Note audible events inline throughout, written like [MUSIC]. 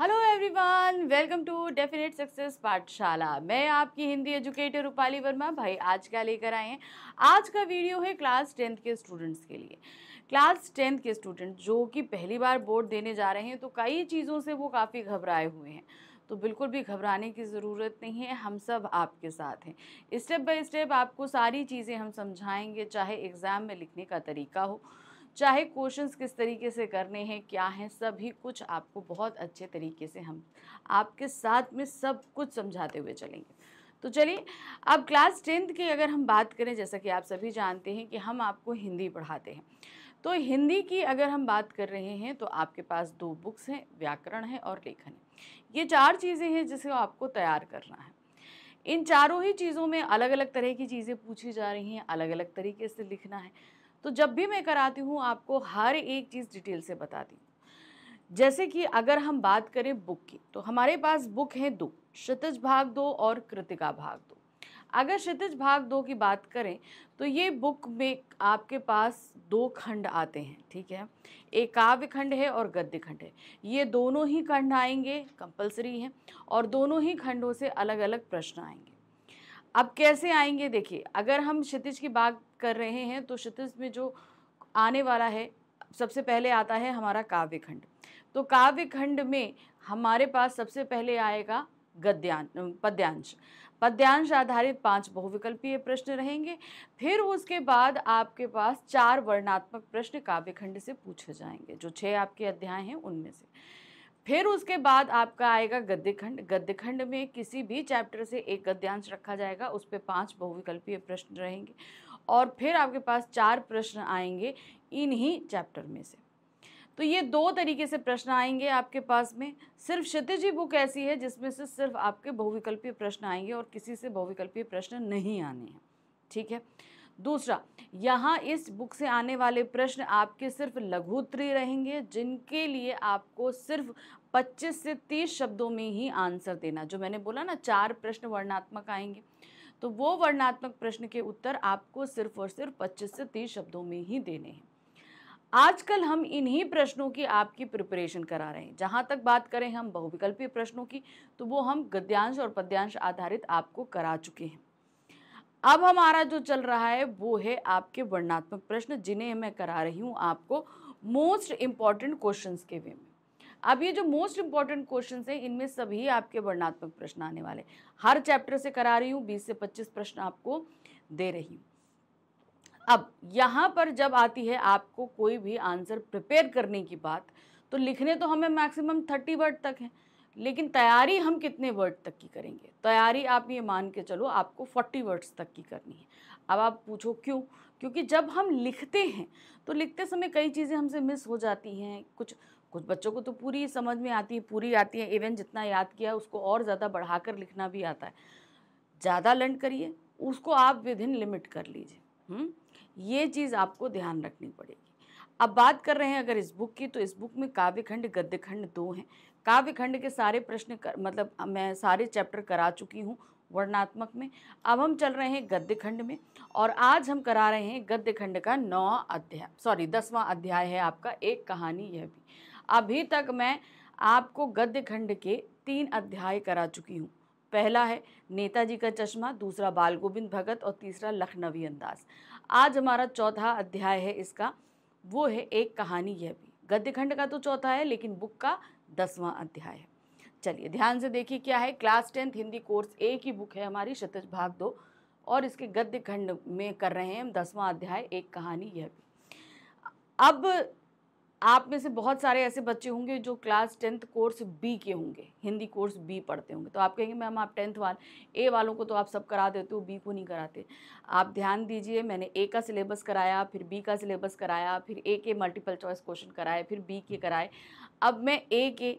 Hello everyone welcome to definite success Pathshala मैं आपकी Hindi educator Rupali Verma भाई आज क्या लेकर आए हैं आज का वीडियो है क्लास टेंथ के स्टूडेंट्स के लिए क्लास टेंथ के स्टूडेंट जो कि पहली बार बोर्ड देने जा रहे हैं तो कई चीज़ों से वो काफ़ी घबराए हुए हैं तो बिल्कुल भी घबराने की ज़रूरत नहीं है हम सब आपके साथ हैं स्टेप बाय स्टेप आपको सारी चीज़ें हम समझाएंगे चाहे एग्ज़ाम में लिखने का तरीका हो चाहे क्वेश्चंस किस तरीके से करने हैं क्या हैं सभी कुछ आपको बहुत अच्छे तरीके से हम आपके साथ में सब कुछ समझाते हुए चलेंगे तो चलिए अब क्लास टेंथ की अगर हम बात करें जैसा कि आप सभी जानते हैं कि हम आपको हिंदी पढ़ाते हैं तो हिंदी की अगर हम बात कर रहे हैं तो आपके पास दो बुक्स हैं व्याकरण है और लेखन है ये चार चीज़ें हैं जिसे आपको तैयार करना है इन चारों ही चीज़ों में अलग अलग तरह की चीज़ें पूछी जा रही हैं अलग अलग तरीके से लिखना है तो जब भी मैं कराती हूँ आपको हर एक चीज़ डिटेल से बताती हूँ जैसे कि अगर हम बात करें बुक की तो हमारे पास बुक है दो क्षितिज भाग दो और कृतिका भाग दो अगर क्षितिज भाग दो की बात करें तो ये बुक में आपके पास दो खंड आते हैं ठीक है एक काव्य खंड है और गद्य खंड है ये दोनों ही खंड आएंगे कंपलसरी हैं और दोनों ही खंडों से अलग अलग प्रश्न आएंगे अब कैसे आएंगे देखिए अगर हम क्षितिज की बात कर रहे हैं तो क्षितिज में जो आने वाला है सबसे पहले आता है हमारा काव्य खंड तो काव्य खंड में हमारे पास सबसे पहले आएगा गद्यांश पद्यांश पद्यांश आधारित पांच बहुविकल्पीय प्रश्न रहेंगे फिर उसके बाद आपके पास चार वर्णात्मक प्रश्न काव्यखंड से पूछे जाएंगे जो छः आपके अध्याय हैं उनमें से फिर उसके बाद आपका आएगा गद्य खंड गद्य खंड में किसी भी चैप्टर से एक गद्यांश रखा जाएगा उस पर पाँच बहुविकल्पीय प्रश्न रहेंगे और फिर आपके पास चार प्रश्न आएंगे इन्हीं चैप्टर में से तो ये दो तरीके से प्रश्न आएंगे आपके पास में सिर्फ क्षतिजी बुक ऐसी है जिसमें से सिर्फ आपके बहुविकल्पीय प्रश्न आएंगे और किसी से बहुविकल्पीय प्रश्न नहीं आने हैं ठीक है दूसरा यहाँ इस बुक से आने वाले प्रश्न आपके सिर्फ लघु रहेंगे जिनके लिए आपको सिर्फ 25 से 30 शब्दों में ही आंसर देना जो मैंने बोला ना चार प्रश्न वर्णात्मक आएंगे तो वो वर्णात्मक प्रश्न के उत्तर आपको सिर्फ और सिर्फ 25 से 30 शब्दों में ही देने हैं आजकल हम इन्हीं प्रश्नों की आपकी प्रिपरेशन करा रहे हैं जहाँ तक बात करें हम बहुविकल्पीय प्रश्नों की तो वो हम गद्यांश और पद्यांश आधारित आपको करा चुके हैं अब हमारा जो चल रहा है वो है आपके वर्णात्मक प्रश्न जिन्हें मैं करा रही हूँ आपको मोस्ट इम्पॉर्टेंट क्वेश्चंस के वे में अब ये जो मोस्ट इम्पॉर्टेंट क्वेश्चन हैं इनमें सभी आपके वर्णात्मक प्रश्न आने वाले हर चैप्टर से करा रही हूँ बीस से पच्चीस प्रश्न आपको दे रही हूँ अब यहाँ पर जब आती है आपको कोई भी आंसर प्रिपेयर करने की बात तो लिखने तो हमें मैक्सिमम थर्टी वर्ड तक है लेकिन तैयारी हम कितने वर्ड तक की करेंगे तैयारी आप ये मान के चलो आपको फोर्टी वर्ड्स तक की करनी है अब आप पूछो क्यों क्योंकि जब हम लिखते हैं तो लिखते समय कई चीज़ें हमसे मिस हो जाती हैं कुछ कुछ बच्चों को तो पूरी समझ में आती है पूरी आती है इवन जितना याद किया उसको और ज़्यादा बढ़ाकर लिखना भी आता है ज़्यादा लर्न करिए उसको आप विद इन लिमिट कर लीजिए हम्म? ये चीज़ आपको ध्यान रखनी पड़ेगी अब बात कर रहे हैं अगर इस बुक की तो इस बुक में काव्य खंड गद्य खंड दो हैं काव्य खंड के सारे प्रश्न कर, मतलब मैं सारे चैप्टर करा चुकी हूँ वर्णात्मक में अब हम चल रहे हैं गद्य खंड में और आज हम करा रहे हैं गद्य खंड का नौ अध्याय सॉरी दसवां अध्याय है आपका एक कहानी यह भी अभी तक मैं आपको गद्य खंड के तीन अध्याय करा चुकी हूँ पहला है नेताजी का चश्मा दूसरा बाल गोविंद भगत और तीसरा लखनवी अंदाज आज हमारा चौथा अध्याय है इसका वो है एक कहानी यह भी गद्य खंड का तो चौथा है लेकिन बुक का दसवां अध्याय है चलिए ध्यान से देखिए क्या है class tenth Hindi course A की बुक है हमारी शतज भाग दो और इसके गद्य खंड में कर रहे हैं हम दसवां अध्याय एक कहानी यह भी अब आप में से बहुत सारे ऐसे बच्चे होंगे जो क्लास टेंथ कोर्स बी के होंगे हिंदी कोर्स बी पढ़ते होंगे तो आप कहेंगे मैम आप टेंथ वाल ए वालों को तो आप सब करा देते हो बी को नहीं कराते आप ध्यान दीजिए मैंने ए का सिलेबस कराया फिर बी का सिलेबस कराया फिर ए के मल्टीपल चॉइस क्वेश्चन कराए फिर बी के कराए अब मैं ए के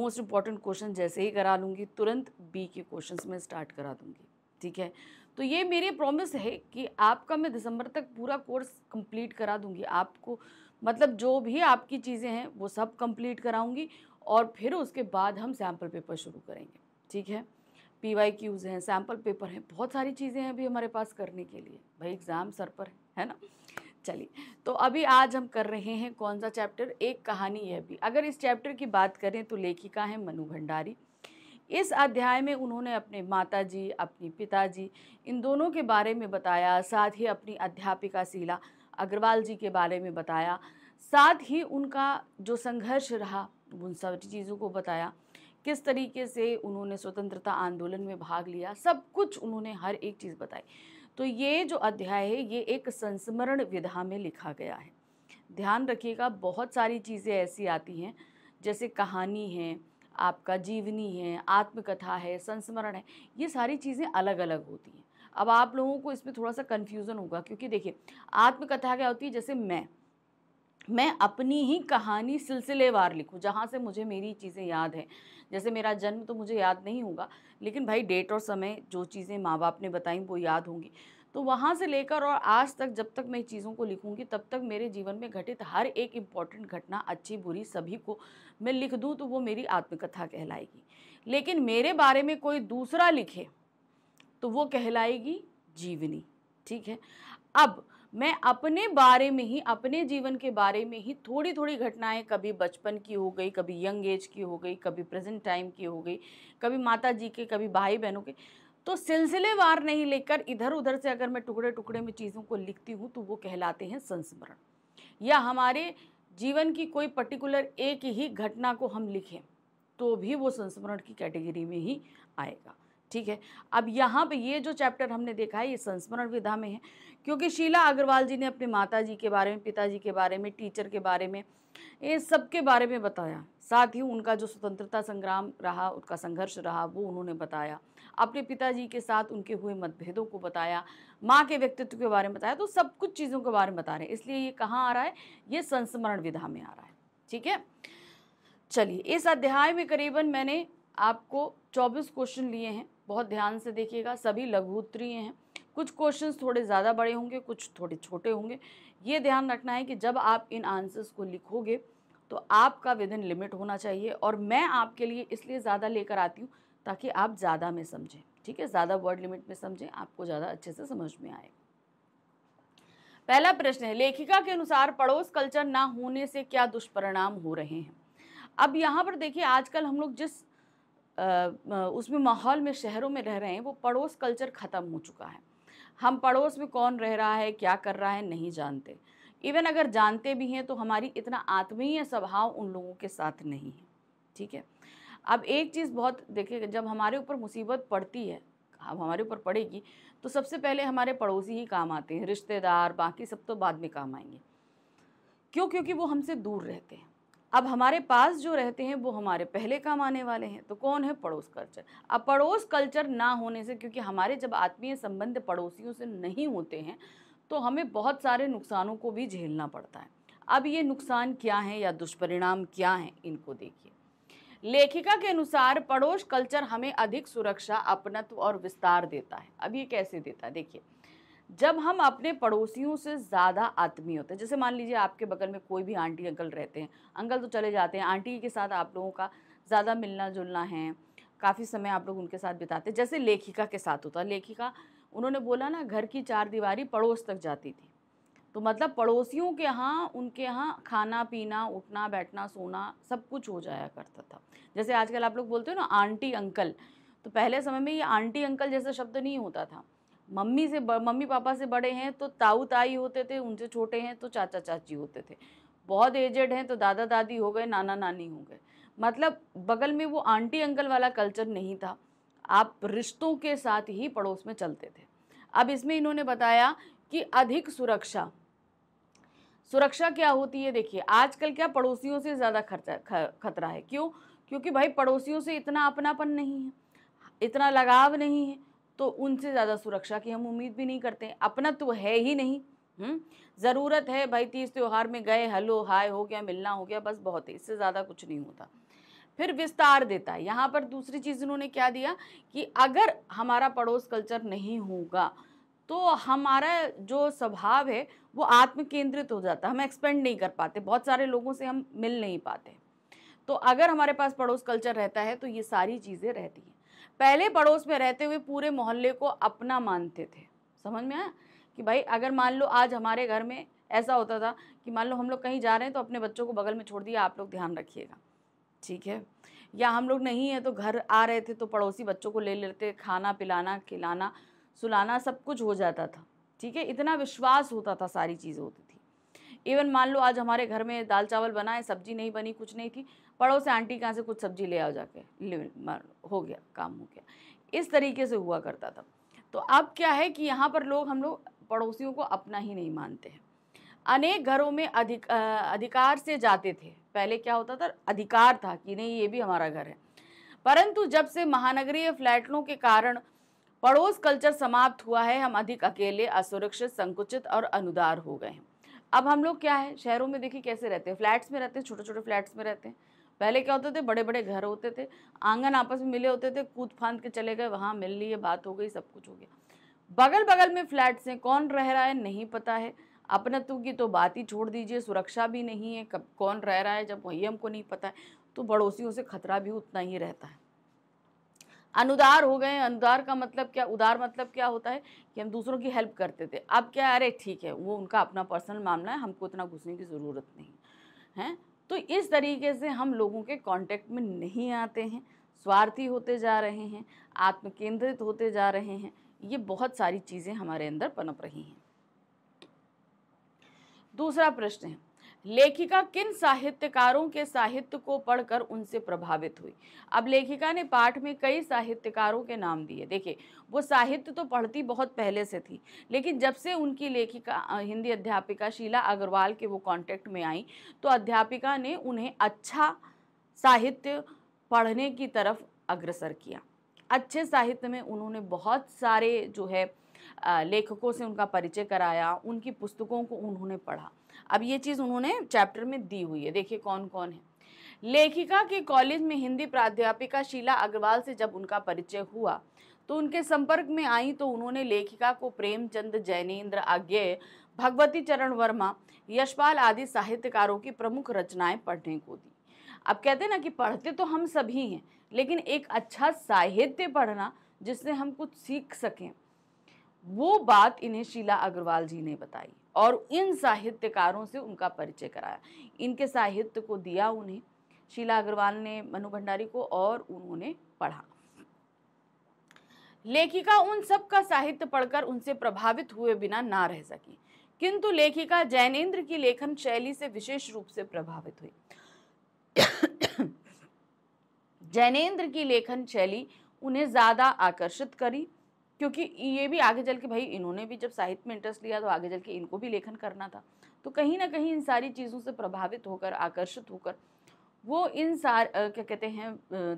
मोस्ट इंपॉर्टेंट क्वेश्चन जैसे ही करा लूँगी तुरंत बी के क्वेश्चन में स्टार्ट करा दूँगी ठीक है तो ये मेरी प्रॉमिस है कि आपका मैं दिसंबर तक पूरा कोर्स कंप्लीट करा दूँगी आपको मतलब जो भी आपकी चीज़ें हैं वो सब कंप्लीट कराऊंगी और फिर उसके बाद हम सैम्पल पेपर शुरू करेंगे ठीक है पी वाई क्यूज़ हैं सैम्पल पेपर हैं बहुत सारी चीज़ें हैं अभी हमारे पास करने के लिए भाई एग्ज़ाम सर पर है ना चलिए तो अभी आज हम कर रहे हैं कौन सा चैप्टर एक कहानी है अभी अगर इस चैप्टर की बात करें तो लेखिका है मनु भंडारी इस अध्याय में उन्होंने अपने माता जी अपने पिताजी इन दोनों के बारे में बताया साथ ही अपनी अध्यापिका शीला अग्रवाल जी के बारे में बताया साथ ही उनका जो संघर्ष रहा उन सब चीज़ों को बताया किस तरीके से उन्होंने स्वतंत्रता आंदोलन में भाग लिया सब कुछ उन्होंने हर एक चीज़ बताई तो ये जो अध्याय है ये एक संस्मरण विधा में लिखा गया है ध्यान रखिएगा बहुत सारी चीज़ें ऐसी आती हैं जैसे कहानी है आपका जीवनी है आत्मकथा है संस्मरण है ये सारी चीज़ें अलग अलग होती हैं अब आप लोगों को इसमें थोड़ा सा कन्फ्यूज़न होगा क्योंकि देखिए आत्मकथा क्या होती है जैसे मैं मैं अपनी ही कहानी सिलसिलेवार लिखूं जहाँ से मुझे मेरी चीज़ें याद हैं जैसे मेरा जन्म तो मुझे याद नहीं होगा लेकिन भाई डेट और समय जो चीज़ें माँ बाप ने बताई वो याद होंगी तो वहाँ से लेकर और आज तक जब तक मैं चीज़ों को लिखूँगी तब तक मेरे जीवन में घटित हर एक इम्पॉर्टेंट घटना अच्छी बुरी सभी को मैं लिख दूँ तो वो मेरी आत्मकथा कहलाएगी लेकिन मेरे बारे में कोई दूसरा लिखे तो वो कहलाएगी जीवनी ठीक है अब मैं अपने बारे में ही अपने जीवन के बारे में ही थोड़ी थोड़ी घटनाएं कभी बचपन की हो गई कभी यंग एज की हो गई कभी प्रेजेंट टाइम की हो गई कभी माता जी के कभी भाई बहनों के तो सिलसिलेवार नहीं लेकर इधर उधर से अगर मैं टुकड़े टुकड़े में चीज़ों को लिखती हूँ तो वो कहलाते हैं संस्मरण या हमारे जीवन की कोई पर्टिकुलर एक ही घटना को हम लिखें तो भी वो संस्मरण की कैटेगरी में ही आएगा ठीक है अब यहाँ पे ये जो चैप्टर हमने देखा है ये संस्मरण विधा में है क्योंकि शीला अग्रवाल जी ने अपने माता जी के बारे में पिताजी के बारे में टीचर के बारे में ये सब के बारे में बताया साथ ही उनका जो स्वतंत्रता संग्राम रहा उनका संघर्ष रहा वो उन्होंने बताया अपने पिताजी के साथ उनके हुए मतभेदों को बताया माँ के व्यक्तित्व के बारे में बताया तो सब कुछ चीज़ों के बारे में बता रहे हैं इसलिए ये कहाँ आ रहा है ये संस्मरण विधा में आ रहा है ठीक है चलिए इस अध्याय में करीबन मैंने आपको 24 क्वेश्चन लिए हैं बहुत ध्यान से देखिएगा सभी लघु उत्तरीय हैं कुछ क्वेश्चन थोड़े ज़्यादा बड़े होंगे कुछ थोड़े छोटे होंगे ये ध्यान रखना है कि जब आप इन आंसर्स को लिखोगे तो आपका विद इन लिमिट होना चाहिए और मैं आपके लिए इसलिए ज़्यादा लेकर आती हूँ ताकि आप ज़्यादा में समझें ठीक है ज़्यादा वर्ड लिमिट में समझें आपको ज़्यादा अच्छे से समझ में आए पहला प्रश्न है लेखिका के अनुसार पड़ोस कल्चर ना होने से क्या दुष्परिणाम हो रहे हैं अब यहाँ पर देखिए आजकल हम लोग जिस उसमें माहौल में शहरों में रह रहे हैं वो पड़ोस कल्चर ख़त्म हो चुका है हम पड़ोस में कौन रह रहा है क्या कर रहा है नहीं जानते इवन अगर जानते भी हैं तो हमारी इतना आत्मीय स्वभाव उन लोगों के साथ नहीं है ठीक है अब एक चीज़ बहुत देखिए जब हमारे ऊपर मुसीबत पड़ती है अब हमारे ऊपर पड़ेगी तो सबसे पहले हमारे पड़ोसी ही काम आते हैं रिश्तेदार बाकी सब तो बाद में काम आएंगे क्यों क्योंकि वो हमसे दूर रहते हैं अब हमारे पास जो रहते हैं वो हमारे पहले काम आने वाले हैं तो कौन है पड़ोस कल्चर अब पड़ोस कल्चर ना होने से क्योंकि हमारे जब आत्मीय संबंध पड़ोसियों से नहीं होते हैं तो हमें बहुत सारे नुकसानों को भी झेलना पड़ता है अब ये नुकसान क्या हैं या दुष्परिणाम क्या हैं इनको देखिए लेखिका के अनुसार पड़ोस कल्चर हमें अधिक सुरक्षा अपनत्व और विस्तार देता है अब ये कैसे देता है देखिए जब हम अपने पड़ोसियों से ज़्यादा आत्मीय होते हैं जैसे मान लीजिए आपके बगल में कोई भी आंटी अंकल रहते हैं अंकल तो चले जाते हैं आंटी के साथ आप लोगों का ज़्यादा मिलना जुलना है काफ़ी समय आप लोग उनके साथ बिताते जैसे लेखिका के साथ होता लेखिका उन्होंने बोला ना घर की चार दीवारी पड़ोस तक जाती थी तो मतलब पड़ोसियों के यहाँ उनके यहाँ खाना पीना उठना बैठना सोना सब कुछ हो जाया करता था जैसे आजकल आप लोग बोलते हो ना आंटी अंकल तो पहले समय में ये आंटी अंकल जैसा शब्द नहीं होता था मम्मी से मम्मी पापा से बड़े हैं तो ताऊ ताई होते थे उनसे छोटे हैं तो चाचा चाची होते थे बहुत एजेड हैं तो दादा दादी हो गए नाना नानी हो गए मतलब बगल में वो आंटी अंकल वाला कल्चर नहीं था आप रिश्तों के साथ ही पड़ोस में चलते थे अब इसमें इन्होंने बताया कि अधिक सुरक्षा सुरक्षा क्या होती है देखिए आजकल क्या पड़ोसियों से ज़्यादा खर्चा खतरा है क्यों क्योंकि भाई पड़ोसियों से इतना अपनापन नहीं है इतना लगाव नहीं है तो उनसे ज़्यादा सुरक्षा की हम उम्मीद भी नहीं करते अपना तो है ही नहीं हम्म? ज़रूरत है भाई तीज त्यौहार में गए हलो हाय हो गया मिलना हो गया बस बहुत है इससे ज़्यादा कुछ नहीं होता फिर विस्तार देता है यहाँ पर दूसरी चीज़ उन्होंने क्या दिया कि अगर हमारा पड़ोस कल्चर नहीं होगा तो हमारा जो स्वभाव है वो आत्म केंद्रित हो जाता है हम एक्सपेंड नहीं कर पाते बहुत सारे लोगों से हम मिल नहीं पाते तो अगर हमारे पास पड़ोस कल्चर रहता है तो ये सारी चीज़ें रहती हैं पहले पड़ोस में रहते हुए पूरे मोहल्ले को अपना मानते थे समझ में आया कि भाई अगर मान लो आज हमारे घर में ऐसा होता था कि मान लो हम लोग कहीं जा रहे हैं तो अपने बच्चों को बगल में छोड़ दिया आप लोग ध्यान रखिएगा ठीक है या हम लोग नहीं है तो घर आ रहे थे तो पड़ोसी बच्चों को ले लेते खाना पिलाना खिलाना सुलाना सब कुछ हो जाता था ठीक है इतना विश्वास होता था सारी चीज़ें होती थी इवन मान लो आज हमारे घर में दाल चावल बनाए सब्जी नहीं बनी कुछ नहीं थी पड़ोस से आंटी कहाँ से कुछ सब्जी ले आओ जाके हो गया काम हो गया इस तरीके से हुआ करता था तो अब क्या है कि यहाँ पर लोग हम लोग पड़ोसियों को अपना ही नहीं मानते हैं अनेक घरों में अधिक अधिकार से जाते थे पहले क्या होता था अधिकार था कि नहीं ये भी हमारा घर है परंतु जब से महानगरीय फ्लैटों के कारण पड़ोस कल्चर समाप्त हुआ है हम अधिक अकेले असुरक्षित संकुचित और अनुदार हो गए हैं अब हम लोग क्या है शहरों में देखिए कैसे रहते हैं फ्लैट्स में रहते हैं छोटे छोटे फ्लैट्स में रहते हैं पहले क्या होते थे बड़े बड़े घर होते थे आंगन आपस में मिले होते थे कूद फांद के चले गए वहाँ मिल लिए बात हो गई सब कुछ हो गया बगल बगल में फ्लैट्स हैं कौन रह रहा है नहीं पता है अपनत्व की तो बात ही छोड़ दीजिए सुरक्षा भी नहीं है कब कौन रह रहा है जब वही हमको नहीं पता है तो पड़ोसियों से खतरा भी उतना ही रहता है अनुदार हो गए अनुदार का मतलब क्या उदार मतलब क्या होता है कि हम दूसरों की हेल्प करते थे अब क्या अरे ठीक है वो उनका अपना पर्सनल मामला है हमको इतना घुसने की ज़रूरत नहीं है तो इस तरीके से हम लोगों के कांटेक्ट में नहीं आते हैं स्वार्थी होते जा रहे हैं आत्म केंद्रित होते जा रहे हैं ये बहुत सारी चीज़ें हमारे अंदर पनप रही हैं दूसरा प्रश्न है लेखिका किन साहित्यकारों के साहित्य को पढ़कर उनसे प्रभावित हुई अब लेखिका ने पाठ में कई साहित्यकारों के नाम दिए देखिए वो साहित्य तो पढ़ती बहुत पहले से थी लेकिन जब से उनकी लेखिका हिंदी अध्यापिका शीला अग्रवाल के वो कांटेक्ट में आई तो अध्यापिका ने उन्हें अच्छा साहित्य पढ़ने की तरफ अग्रसर किया अच्छे साहित्य में उन्होंने बहुत सारे जो है लेखकों से उनका परिचय कराया उनकी पुस्तकों को उन्होंने पढ़ा अब ये चीज़ उन्होंने चैप्टर में दी हुई है देखिए कौन कौन है लेखिका के कॉलेज में हिंदी प्राध्यापिका शीला अग्रवाल से जब उनका परिचय हुआ तो उनके संपर्क में आई तो उन्होंने लेखिका को प्रेमचंद जैनेन्द्र आज्ञेय भगवती चरण वर्मा यशपाल आदि साहित्यकारों की प्रमुख रचनाएं पढ़ने को दी अब कहते हैं ना कि पढ़ते तो हम सभी हैं लेकिन एक अच्छा साहित्य पढ़ना जिससे हम कुछ सीख सकें वो बात इन्हें शीला अग्रवाल जी ने बताई और इन साहित्यकारों से उनका परिचय कराया इनके साहित्य को दिया उन्हें शीला अग्रवाल ने मनु भंडारी को और उन्होंने पढ़ा लेखिका उन सब का साहित्य पढ़कर उनसे प्रभावित हुए बिना ना रह सकी किंतु लेखिका जैनेन्द्र की लेखन शैली से विशेष रूप से प्रभावित हुई [COUGHS] जैनेन्द्र की लेखन शैली उन्हें ज़्यादा आकर्षित करी क्योंकि ये भी आगे चल के भाई इन्होंने भी जब साहित्य में इंटरेस्ट लिया तो आगे चल के इनको भी लेखन करना था तो कहीं ना कहीं इन सारी चीज़ों से प्रभावित होकर आकर्षित होकर वो इन सार क्या कहते हैं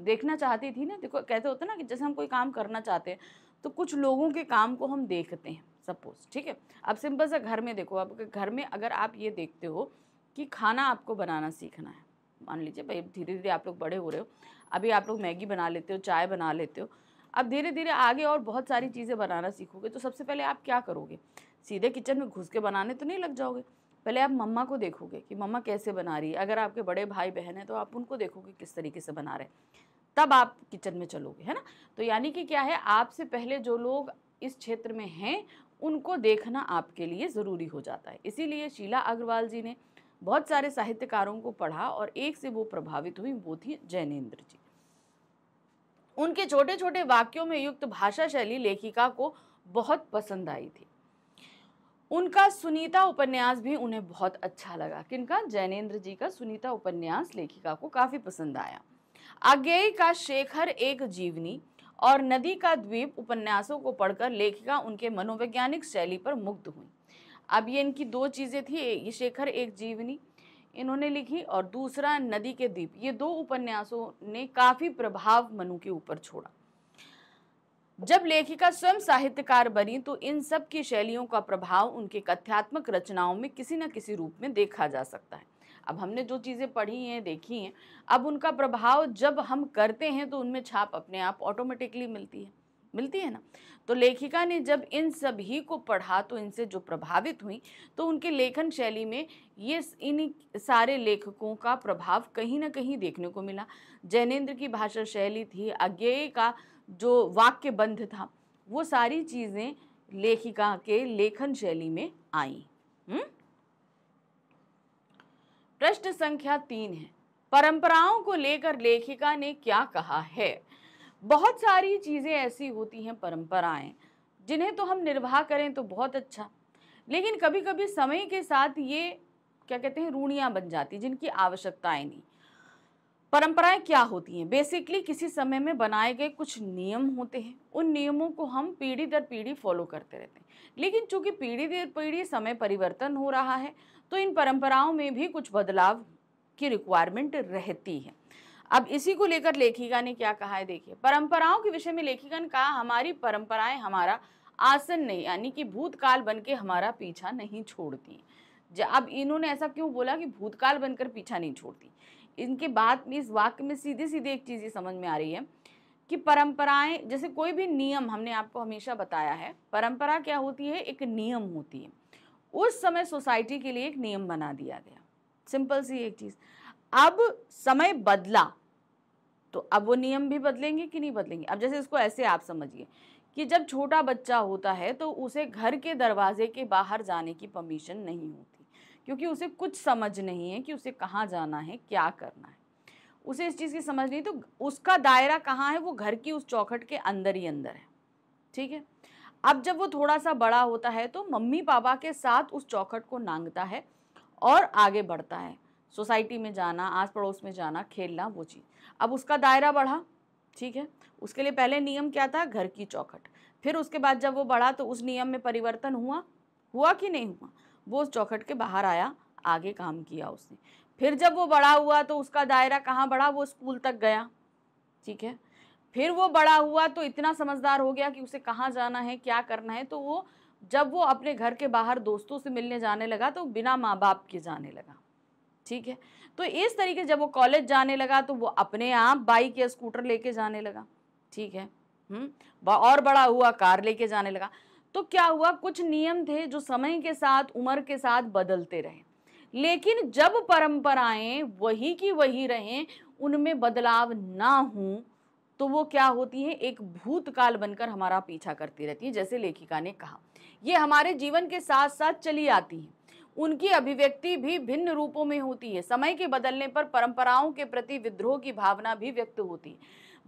देखना चाहती थी ना देखो कहते होते ना कि जैसे हम कोई काम करना चाहते हैं तो कुछ लोगों के काम को हम देखते हैं सपोज ठीक है अब सिंपल सा घर में देखो अब घर में अगर आप ये देखते हो कि खाना आपको बनाना सीखना है मान लीजिए भाई धीरे धीरे आप लोग बड़े हो रहे हो अभी आप लोग मैगी बना लेते हो चाय बना लेते हो आप धीरे धीरे आगे और बहुत सारी चीज़ें बनाना सीखोगे तो सबसे पहले आप क्या करोगे सीधे किचन में घुस के बनाने तो नहीं लग जाओगे पहले आप मम्मा को देखोगे कि मम्मा कैसे बना रही है अगर आपके बड़े भाई बहन हैं तो आप उनको देखोगे किस तरीके से बना रहे हैं तब आप किचन में चलोगे है ना तो यानी कि क्या है आपसे पहले जो लोग इस क्षेत्र में हैं उनको देखना आपके लिए ज़रूरी हो जाता है इसीलिए शीला अग्रवाल जी ने बहुत सारे साहित्यकारों को पढ़ा और एक से वो प्रभावित हुई वो थी जैनेन्द्र जी उनके छोटे छोटे वाक्यों में युक्त भाषा शैली लेखिका को बहुत पसंद आई थी उनका सुनीता उपन्यास भी उन्हें बहुत अच्छा लगा किनका जैनेन्द्र जी का सुनीता उपन्यास लेखिका को काफ़ी पसंद आया आज्ञेय का शेखर एक जीवनी और नदी का द्वीप उपन्यासों को पढ़कर लेखिका उनके मनोवैज्ञानिक शैली पर मुग्ध हुई अब ये इनकी दो चीज़ें थी ये शेखर एक जीवनी इन्होंने लिखी और दूसरा नदी के द्वीप ये दो उपन्यासों ने काफ़ी प्रभाव मनु के ऊपर छोड़ा जब लेखिका स्वयं साहित्यकार बनी तो इन सब की शैलियों का प्रभाव उनके कथ्यात्मक रचनाओं में किसी न किसी रूप में देखा जा सकता है अब हमने जो चीज़ें पढ़ी हैं देखी हैं अब उनका प्रभाव जब हम करते हैं तो उनमें छाप अपने आप ऑटोमेटिकली मिलती है मिलती है ना तो लेखिका ने जब इन सभी को पढ़ा तो इनसे जो प्रभावित हुई तो उनके लेखन शैली में ये इन सारे लेखकों का प्रभाव कहीं ना कहीं देखने को मिला जैनेन्द्र की भाषा शैली थी अज्ञेय का जो वाक्य बंध था वो सारी चीज़ें लेखिका के लेखन शैली में आई प्रश्न संख्या तीन है परंपराओं को लेकर लेखिका ने क्या कहा है बहुत सारी चीज़ें ऐसी होती हैं परंपराएं जिन्हें तो हम निर्वाह करें तो बहुत अच्छा लेकिन कभी कभी समय के साथ ये क्या कहते हैं रूणियाँ बन जाती जिनकी आवश्यकताएं नहीं परंपराएं क्या होती हैं बेसिकली किसी समय में बनाए गए कुछ नियम होते हैं उन नियमों को हम पीढ़ी दर पीढ़ी फॉलो करते रहते हैं लेकिन चूंकि पीढ़ी दर पीढ़ी समय परिवर्तन हो रहा है तो इन परंपराओं में भी कुछ बदलाव की रिक्वायरमेंट रहती है अब इसी को लेकर लेखिका ने क्या कहा है देखिए परंपराओं के विषय में लेखिका ने कहा हमारी परंपराएं हमारा आसन नहीं यानी कि भूतकाल बन के हमारा पीछा नहीं छोड़ती अब इन्होंने ऐसा क्यों बोला कि भूतकाल बनकर पीछा नहीं छोड़ती इनके बाद में इस वाक्य में सीधे सीधे एक चीज़ ये समझ में आ रही है कि परंपराएं जैसे कोई भी नियम हमने आपको हमेशा बताया है परंपरा क्या होती है एक नियम होती है उस समय सोसाइटी के लिए एक नियम बना दिया गया सिंपल सी एक चीज़ अब समय बदला तो अब वो नियम भी बदलेंगे कि नहीं बदलेंगे अब जैसे इसको ऐसे आप समझिए कि जब छोटा बच्चा होता है तो उसे घर के दरवाजे के बाहर जाने की परमिशन नहीं होती क्योंकि उसे कुछ समझ नहीं है कि उसे कहाँ जाना है क्या करना है उसे इस चीज़ की समझ नहीं तो उसका दायरा कहाँ है वो घर की उस चौखट के अंदर ही अंदर है ठीक है अब जब वो थोड़ा सा बड़ा होता है तो मम्मी पापा के साथ उस चौखट को नांगता है और आगे बढ़ता है सोसाइटी में जाना आस पड़ोस में जाना खेलना वो चीज़ अब उसका दायरा बढ़ा ठीक है उसके लिए पहले नियम क्या था घर की चौखट फिर उसके बाद जब वो बढ़ा तो उस नियम में परिवर्तन हुआ हुआ कि नहीं हुआ वो उस चौखट के बाहर आया आगे काम किया उसने फिर जब वो बड़ा हुआ तो उसका दायरा कहाँ बढ़ा वो स्कूल तक गया ठीक है फिर वो बड़ा हुआ तो इतना समझदार हो गया कि उसे कहाँ जाना है क्या करना है तो वो जब वो अपने घर के बाहर दोस्तों से मिलने जाने लगा तो बिना माँ बाप के जाने लगा ठीक है तो इस तरीके जब वो कॉलेज जाने लगा तो वो अपने आप बाइक या स्कूटर लेके जाने लगा ठीक है हम्म और बड़ा हुआ कार लेके जाने लगा तो क्या हुआ कुछ नियम थे जो समय के साथ उम्र के साथ बदलते रहे लेकिन जब परंपराएं वही की वही रहें उनमें बदलाव ना हो तो वो क्या होती हैं एक भूतकाल बनकर हमारा पीछा करती रहती है जैसे लेखिका ने कहा ये हमारे जीवन के साथ साथ चली आती हैं उनकी अभिव्यक्ति भी भिन्न रूपों में होती है समय के बदलने पर परंपराओं के प्रति विद्रोह की भावना भी व्यक्त होती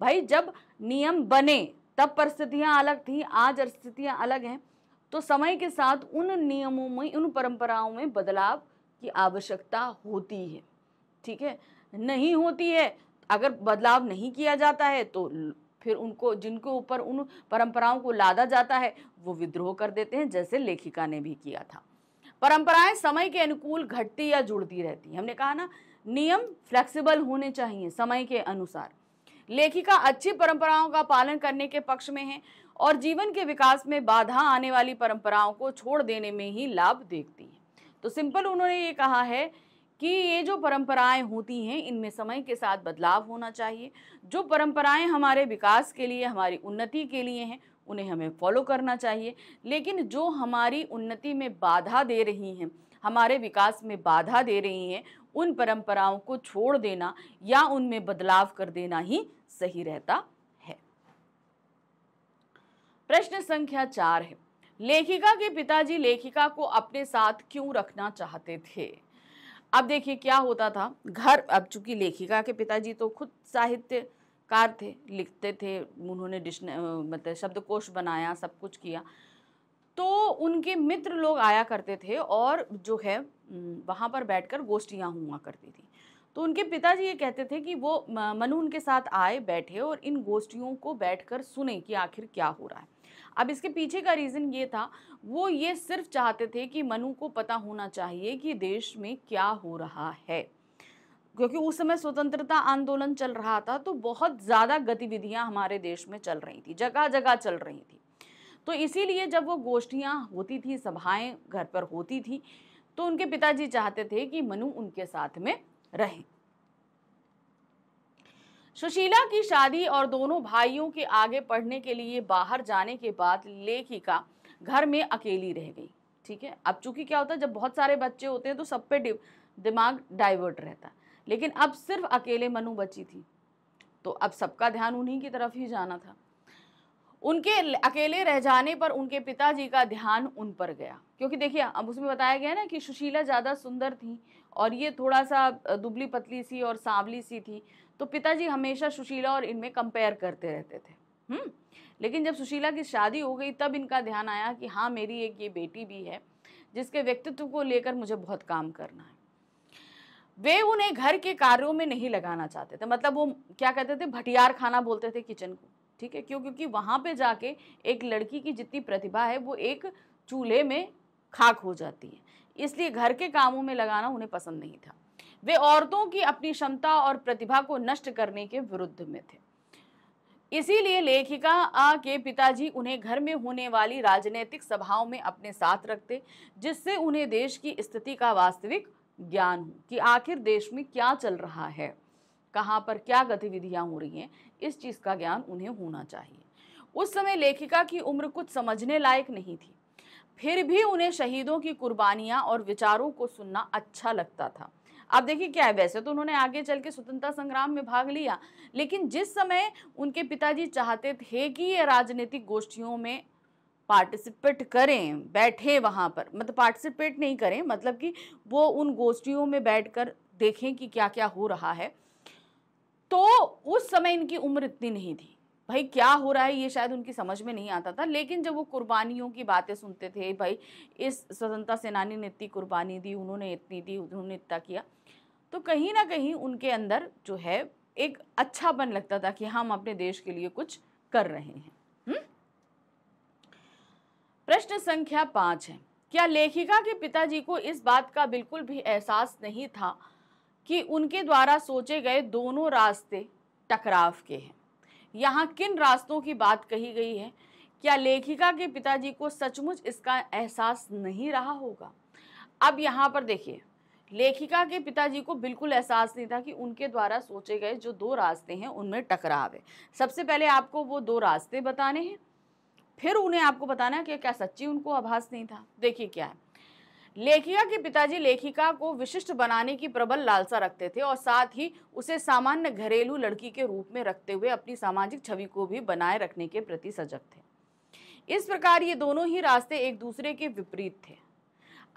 भाई जब नियम बने तब परिस्थितियाँ अलग थी आज स्थितियाँ अलग हैं तो समय के साथ उन नियमों में उन परंपराओं में बदलाव की आवश्यकता होती है ठीक है नहीं होती है अगर बदलाव नहीं किया जाता है तो फिर उनको जिनके ऊपर उन परंपराओं को लादा जाता है वो विद्रोह कर देते हैं जैसे लेखिका ने भी किया था परंपराएं समय के अनुकूल घटती या जुड़ती रहती हैं हमने कहा ना नियम फ्लेक्सिबल होने चाहिए समय के अनुसार लेखिका अच्छी परंपराओं का पालन करने के पक्ष में है और जीवन के विकास में बाधा आने वाली परंपराओं को छोड़ देने में ही लाभ देखती है तो सिंपल उन्होंने ये कहा है कि ये जो परंपराएं होती हैं इनमें समय के साथ बदलाव होना चाहिए जो परंपराएं हमारे विकास के लिए हमारी उन्नति के लिए हैं उन्हें हमें फॉलो करना चाहिए लेकिन जो हमारी उन्नति में बाधा दे रही हैं हमारे विकास में बाधा दे रही हैं उन परंपराओं को छोड़ देना या उनमें बदलाव कर देना ही सही रहता है प्रश्न संख्या चार है लेखिका के पिताजी लेखिका को अपने साथ क्यों रखना चाहते थे अब देखिए क्या होता था घर अब चूंकि लेखिका के पिताजी तो खुद साहित्य कार थे लिखते थे उन्होंने डिक्शनरी मतलब शब्दकोश बनाया सब कुछ किया तो उनके मित्र लोग आया करते थे और जो है वहाँ पर बैठकर गोष्ठियाँ हुआ करती थी तो उनके पिताजी ये कहते थे कि वो मनु उनके साथ आए बैठे और इन गोष्ठियों को बैठकर सुने कि आखिर क्या हो रहा है अब इसके पीछे का रीज़न ये था वो ये सिर्फ चाहते थे कि मनु को पता होना चाहिए कि देश में क्या हो रहा है क्योंकि उस समय स्वतंत्रता आंदोलन चल रहा था तो बहुत ज़्यादा गतिविधियां हमारे देश में चल रही थी जगह जगह चल रही थी तो इसीलिए जब वो गोष्ठियाँ होती थी सभाएं घर पर होती थी तो उनके पिताजी चाहते थे कि मनु उनके साथ में रहें सुशीला की शादी और दोनों भाइयों के आगे पढ़ने के लिए बाहर जाने के बाद लेखिका घर में अकेली रह गई ठीक है अब चूंकि क्या होता है जब बहुत सारे बच्चे होते हैं तो सब पे दिमाग डाइवर्ट रहता है लेकिन अब सिर्फ अकेले मनु बची थी तो अब सबका ध्यान उन्हीं की तरफ ही जाना था उनके अकेले रह जाने पर उनके पिताजी का ध्यान उन पर गया क्योंकि देखिए अब उसमें बताया गया ना कि सुशीला ज़्यादा सुंदर थी और ये थोड़ा सा दुबली पतली सी और सांवली सी थी तो पिताजी हमेशा सुशीला और इनमें कंपेयर करते रहते थे हुँ? हम्म? लेकिन जब सुशीला की शादी हो गई तब इनका ध्यान आया कि हाँ मेरी एक ये बेटी भी है जिसके व्यक्तित्व को लेकर मुझे बहुत काम करना है वे उन्हें घर के कार्यों में नहीं लगाना चाहते थे मतलब वो क्या कहते थे भटियार खाना बोलते थे किचन को ठीक है क्यों क्योंकि वहाँ पे जाके एक लड़की की जितनी प्रतिभा है वो एक चूल्हे में खाक हो जाती है इसलिए घर के कामों में लगाना उन्हें पसंद नहीं था वे औरतों की अपनी क्षमता और प्रतिभा को नष्ट करने के विरुद्ध में थे इसीलिए लेखिका आ के पिताजी उन्हें घर में होने वाली राजनीतिक सभाओं में अपने साथ रखते जिससे उन्हें देश की स्थिति का वास्तविक ज्ञान हूँ कि आखिर देश में क्या चल रहा है कहाँ पर क्या गतिविधियाँ हो रही हैं इस चीज़ का ज्ञान उन्हें होना चाहिए उस समय लेखिका की उम्र कुछ समझने लायक नहीं थी फिर भी उन्हें शहीदों की कुर्बानियाँ और विचारों को सुनना अच्छा लगता था अब देखिए क्या है वैसे तो उन्होंने आगे चल के स्वतंत्रता संग्राम में भाग लिया लेकिन जिस समय उनके पिताजी चाहते थे कि ये राजनीतिक गोष्ठियों में पार्टिसिपेट करें बैठें वहाँ पर मतलब पार्टिसिपेट नहीं करें मतलब कि वो उन गोष्ठियों में बैठकर देखें कि क्या क्या हो रहा है तो उस समय इनकी उम्र इतनी नहीं थी भाई क्या हो रहा है ये शायद उनकी समझ में नहीं आता था लेकिन जब वो कुर्बानियों की बातें सुनते थे भाई इस स्वतंत्रता सेनानी ने इतनी कुर्बानी दी उन्होंने इतनी दी उन्होंने इतना किया तो कहीं ना कहीं उनके अंदर जो है एक अच्छापन लगता था कि हम अपने देश के लिए कुछ कर रहे हैं प्रश्न संख्या पाँच है क्या लेखिका के पिताजी को इस बात का बिल्कुल भी एहसास नहीं था कि उनके द्वारा सोचे गए दोनों रास्ते टकराव के हैं यहाँ किन रास्तों की बात कही गई है क्या लेखिका के पिताजी को सचमुच इसका एहसास नहीं रहा होगा अब यहाँ पर देखिए लेखिका के पिताजी को बिल्कुल एहसास नहीं था कि उनके द्वारा सोचे गए जो दो रास्ते हैं उनमें टकराव है सबसे पहले आपको वो दो रास्ते बताने हैं फिर उन्हें आपको बताना कि क्या सच्ची उनको आभास नहीं था देखिए क्या है लेखिका के पिताजी लेखिका को विशिष्ट बनाने की प्रबल लालसा रखते थे और साथ ही उसे सामान्य घरेलू लड़की के रूप में रखते हुए अपनी सामाजिक छवि को भी बनाए रखने के प्रति सजग थे इस प्रकार ये दोनों ही रास्ते एक दूसरे के विपरीत थे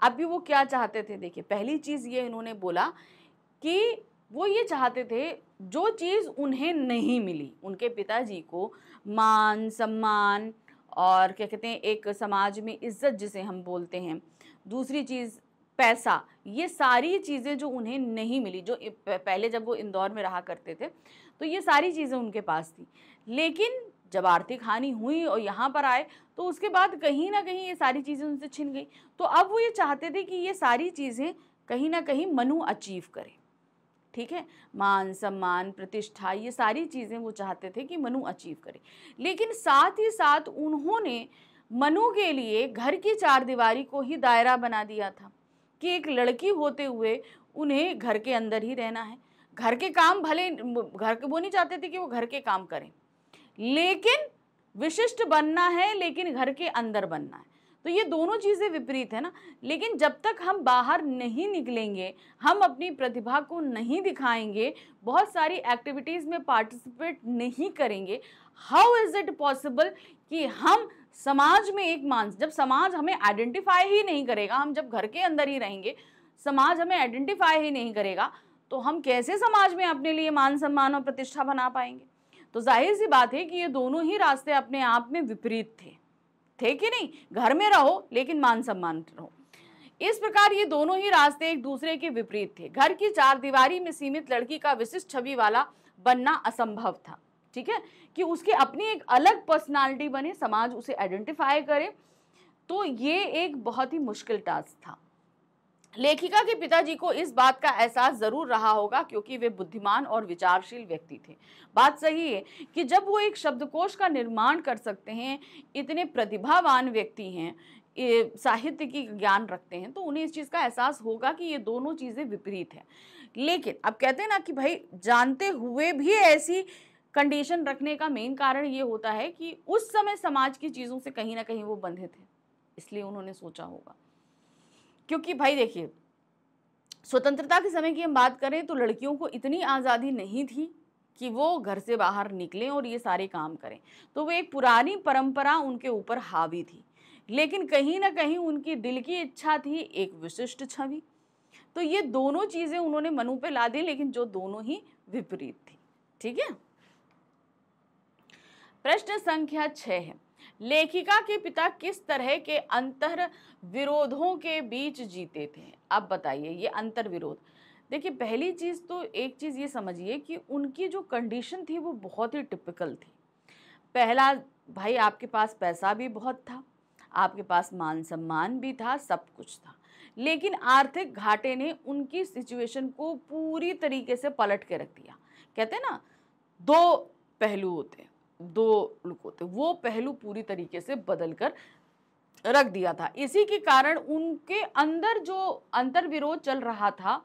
अब भी वो क्या चाहते थे देखिए पहली चीज़ ये इन्होंने बोला कि वो ये चाहते थे जो चीज़ उन्हें नहीं मिली उनके पिताजी को मान सम्मान और क्या कहते हैं एक समाज में इज्जत जिसे हम बोलते हैं दूसरी चीज़ पैसा ये सारी चीज़ें जो उन्हें नहीं मिली जो पहले जब वो इंदौर में रहा करते थे तो ये सारी चीज़ें उनके पास थी लेकिन जब आर्थिक हानि हुई और यहाँ पर आए तो उसके बाद कहीं ना कहीं ये सारी चीज़ें उनसे छिन गई तो अब वो ये चाहते थे कि ये सारी चीज़ें कहीं ना कहीं मनु अचीव करें ठीक है मान सम्मान प्रतिष्ठा ये सारी चीज़ें वो चाहते थे कि मनु अचीव करे लेकिन साथ ही साथ उन्होंने मनु के लिए घर की चार दीवारी को ही दायरा बना दिया था कि एक लड़की होते हुए उन्हें घर के अंदर ही रहना है घर के काम भले घर के वो नहीं चाहते थे कि वो घर के काम करें लेकिन विशिष्ट बनना है लेकिन घर के अंदर बनना है तो ये दोनों चीज़ें विपरीत है ना लेकिन जब तक हम बाहर नहीं निकलेंगे हम अपनी प्रतिभा को नहीं दिखाएंगे बहुत सारी एक्टिविटीज़ में पार्टिसिपेट नहीं करेंगे हाउ इज़ इट पॉसिबल कि हम समाज में एक मान जब समाज हमें आइडेंटिफाई ही नहीं करेगा हम जब घर के अंदर ही रहेंगे समाज हमें आइडेंटिफाई ही नहीं करेगा तो हम कैसे समाज में अपने लिए मान सम्मान और प्रतिष्ठा बना पाएंगे तो जाहिर सी बात है कि ये दोनों ही रास्ते अपने आप में विपरीत थे थे कि नहीं घर में रहो लेकिन मान सम्मान रहो इस प्रकार ये दोनों ही रास्ते एक दूसरे के विपरीत थे घर की चार दीवारी में सीमित लड़की का विशिष्ट छवि वाला बनना असंभव था ठीक है कि उसकी अपनी एक अलग पर्सनालिटी बने समाज उसे आइडेंटिफाई करे तो ये एक बहुत ही मुश्किल टास्क था लेखिका के पिताजी को इस बात का एहसास ज़रूर रहा होगा क्योंकि वे बुद्धिमान और विचारशील व्यक्ति थे बात सही है कि जब वो एक शब्दकोश का निर्माण कर सकते हैं इतने प्रतिभावान व्यक्ति हैं साहित्य की ज्ञान रखते हैं तो उन्हें इस चीज़ का एहसास होगा कि ये दोनों चीज़ें विपरीत हैं लेकिन अब कहते हैं ना कि भाई जानते हुए भी ऐसी कंडीशन रखने का मेन कारण ये होता है कि उस समय समाज की चीज़ों से कहीं ना कहीं वो बंधे थे इसलिए उन्होंने सोचा होगा क्योंकि भाई देखिए स्वतंत्रता के समय की हम बात करें तो लड़कियों को इतनी आज़ादी नहीं थी कि वो घर से बाहर निकलें और ये सारे काम करें तो वो एक पुरानी परंपरा उनके ऊपर हावी थी लेकिन कहीं ना कहीं उनकी दिल की इच्छा थी एक विशिष्ट छवि तो ये दोनों चीज़ें उन्होंने मनु पे ला दी लेकिन जो दोनों ही विपरीत थी ठीक है प्रश्न संख्या छः है लेखिका के पिता किस तरह के अंतर विरोधों के बीच जीते थे अब बताइए ये अंतर विरोध देखिए पहली चीज़ तो एक चीज़ ये समझिए कि उनकी जो कंडीशन थी वो बहुत ही टिपिकल थी पहला भाई आपके पास पैसा भी बहुत था आपके पास मान सम्मान भी था सब कुछ था लेकिन आर्थिक घाटे ने उनकी सिचुएशन को पूरी तरीके से पलट के रख दिया कहते हैं ना दो पहलू होते हैं दो लुक होते वो पहलू पूरी तरीके से बदल कर रख दिया था इसी के कारण उनके अंदर जो अंतर्विरोध चल रहा था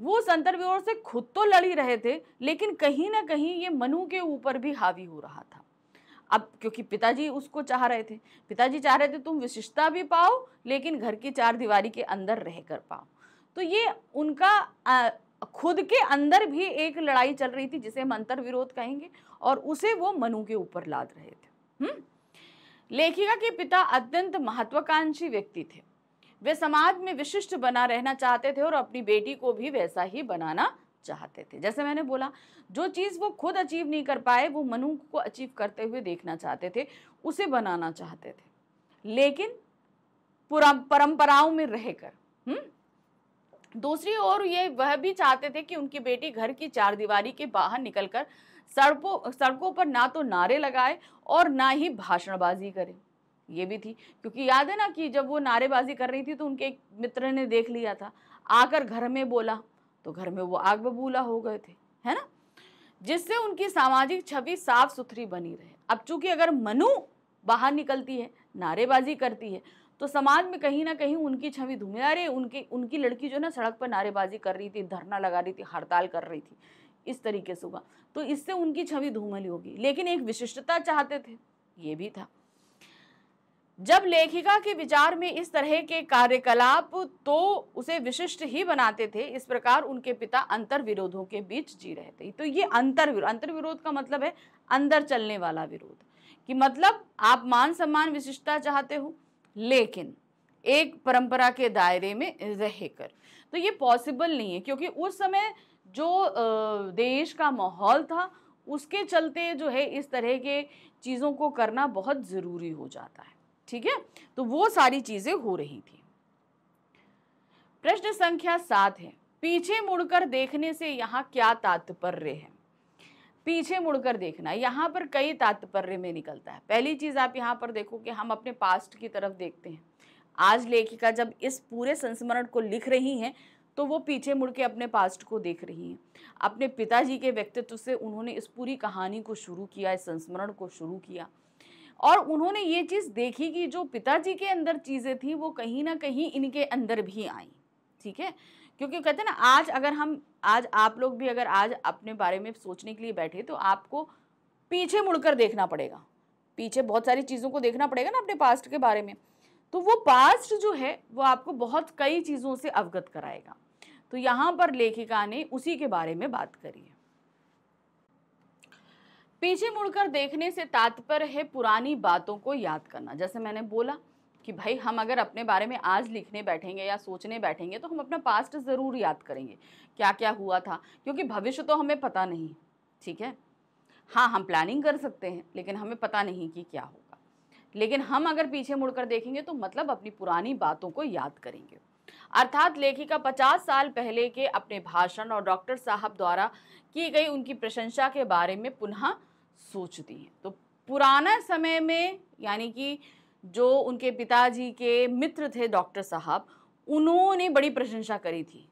वो उस अंतर्विरोध से खुद तो लड़ ही रहे थे लेकिन कहीं ना कहीं ये मनु के ऊपर भी हावी हो रहा था अब क्योंकि पिताजी उसको चाह रहे थे पिताजी चाह रहे थे तुम विशिष्टता भी पाओ लेकिन घर की चार दीवारी के अंदर रह कर पाओ तो ये उनका आ, खुद के अंदर भी एक लड़ाई चल रही थी जिसे हम अंतर विरोध कहेंगे और उसे वो मनु के ऊपर लाद रहे थे हम्म? लेखिका के पिता अत्यंत महत्वाकांक्षी व्यक्ति थे वे समाज में विशिष्ट बना रहना चाहते थे और अपनी बेटी को भी वैसा ही बनाना चाहते थे जैसे मैंने बोला जो चीज़ वो खुद अचीव नहीं कर पाए वो मनु को अचीव करते हुए देखना चाहते थे उसे बनाना चाहते थे लेकिन परंपराओं में रहकर हम्म? दूसरी ओर ये वह भी चाहते थे कि उनकी बेटी घर की चार दीवारी के बाहर निकलकर सड़कों सड़कों पर ना तो नारे लगाए और ना ही भाषणबाजी करें ये भी थी क्योंकि याद है ना कि जब वो नारेबाजी कर रही थी तो उनके एक मित्र ने देख लिया था आकर घर में बोला तो घर में वो आग बबूला हो गए थे है ना जिससे उनकी सामाजिक छवि साफ सुथरी बनी रहे अब चूंकि अगर मनु बाहर निकलती है नारेबाजी करती है तो समाज में कहीं ना कहीं उनकी छवि धूमिला रही उनकी उनकी लड़की जो ना सड़क पर नारेबाजी कर रही थी धरना लगा रही थी हड़ताल कर रही थी इस तरीके से होगा तो इससे उनकी छवि धूमली होगी लेकिन एक विशिष्टता चाहते थे ये भी था जब लेखिका के विचार में इस तरह के कार्यकलाप तो उसे विशिष्ट ही बनाते थे इस प्रकार उनके पिता अंतर विरोधों के बीच जी रहे थे तो ये अंतर विरोध अंतर विरोध का मतलब है अंदर चलने वाला विरोध कि मतलब आप मान सम्मान विशिष्टता चाहते हो लेकिन एक परंपरा के दायरे में रहकर तो ये पॉसिबल नहीं है क्योंकि उस समय जो देश का माहौल था उसके चलते जो है इस तरह के चीज़ों को करना बहुत ज़रूरी हो जाता है ठीक है तो वो सारी चीज़ें हो रही थी प्रश्न संख्या सात है पीछे मुड़कर देखने से यहाँ क्या तात्पर्य है पीछे मुड़कर देखना यहाँ पर कई तात्पर्य में निकलता है पहली चीज़ आप यहाँ पर देखो कि हम अपने पास्ट की तरफ देखते हैं आज लेखिका जब इस पूरे संस्मरण को लिख रही हैं तो वो पीछे मुड़ के अपने पास्ट को देख रही हैं अपने पिताजी के व्यक्तित्व से उन्होंने इस पूरी कहानी को शुरू किया इस संस्मरण को शुरू किया और उन्होंने ये चीज़ देखी कि जो पिताजी के अंदर चीज़ें थी वो कहीं ना कहीं इनके अंदर भी आई ठीक है क्योंकि कहते हैं ना आज अगर हम आज आप लोग भी अगर आज अपने बारे में सोचने के लिए बैठे तो आपको पीछे मुड़कर देखना पड़ेगा पीछे बहुत सारी चीज़ों को देखना पड़ेगा ना अपने पास्ट के बारे में तो वो पास्ट जो है वो आपको बहुत कई चीज़ों से अवगत कराएगा तो यहाँ पर लेखिका ने उसी के बारे में बात करी है पीछे मुड़कर देखने से तात्पर्य है पुरानी बातों को याद करना जैसे मैंने बोला कि भाई हम अगर अपने बारे में आज लिखने बैठेंगे या सोचने बैठेंगे तो हम अपना पास्ट ज़रूर याद करेंगे क्या क्या हुआ था क्योंकि भविष्य तो हमें पता नहीं ठीक है हाँ हम प्लानिंग कर सकते हैं लेकिन हमें पता नहीं कि क्या होगा लेकिन हम अगर पीछे मुड़कर देखेंगे तो मतलब अपनी पुरानी बातों को याद करेंगे अर्थात लेखिका पचास साल पहले के अपने भाषण और डॉक्टर साहब द्वारा की गई उनकी प्रशंसा के बारे में पुनः सोचती हैं तो पुराना समय में यानी कि जो उनके पिताजी के मित्र थे डॉक्टर साहब उन्होंने बड़ी प्रशंसा करी थी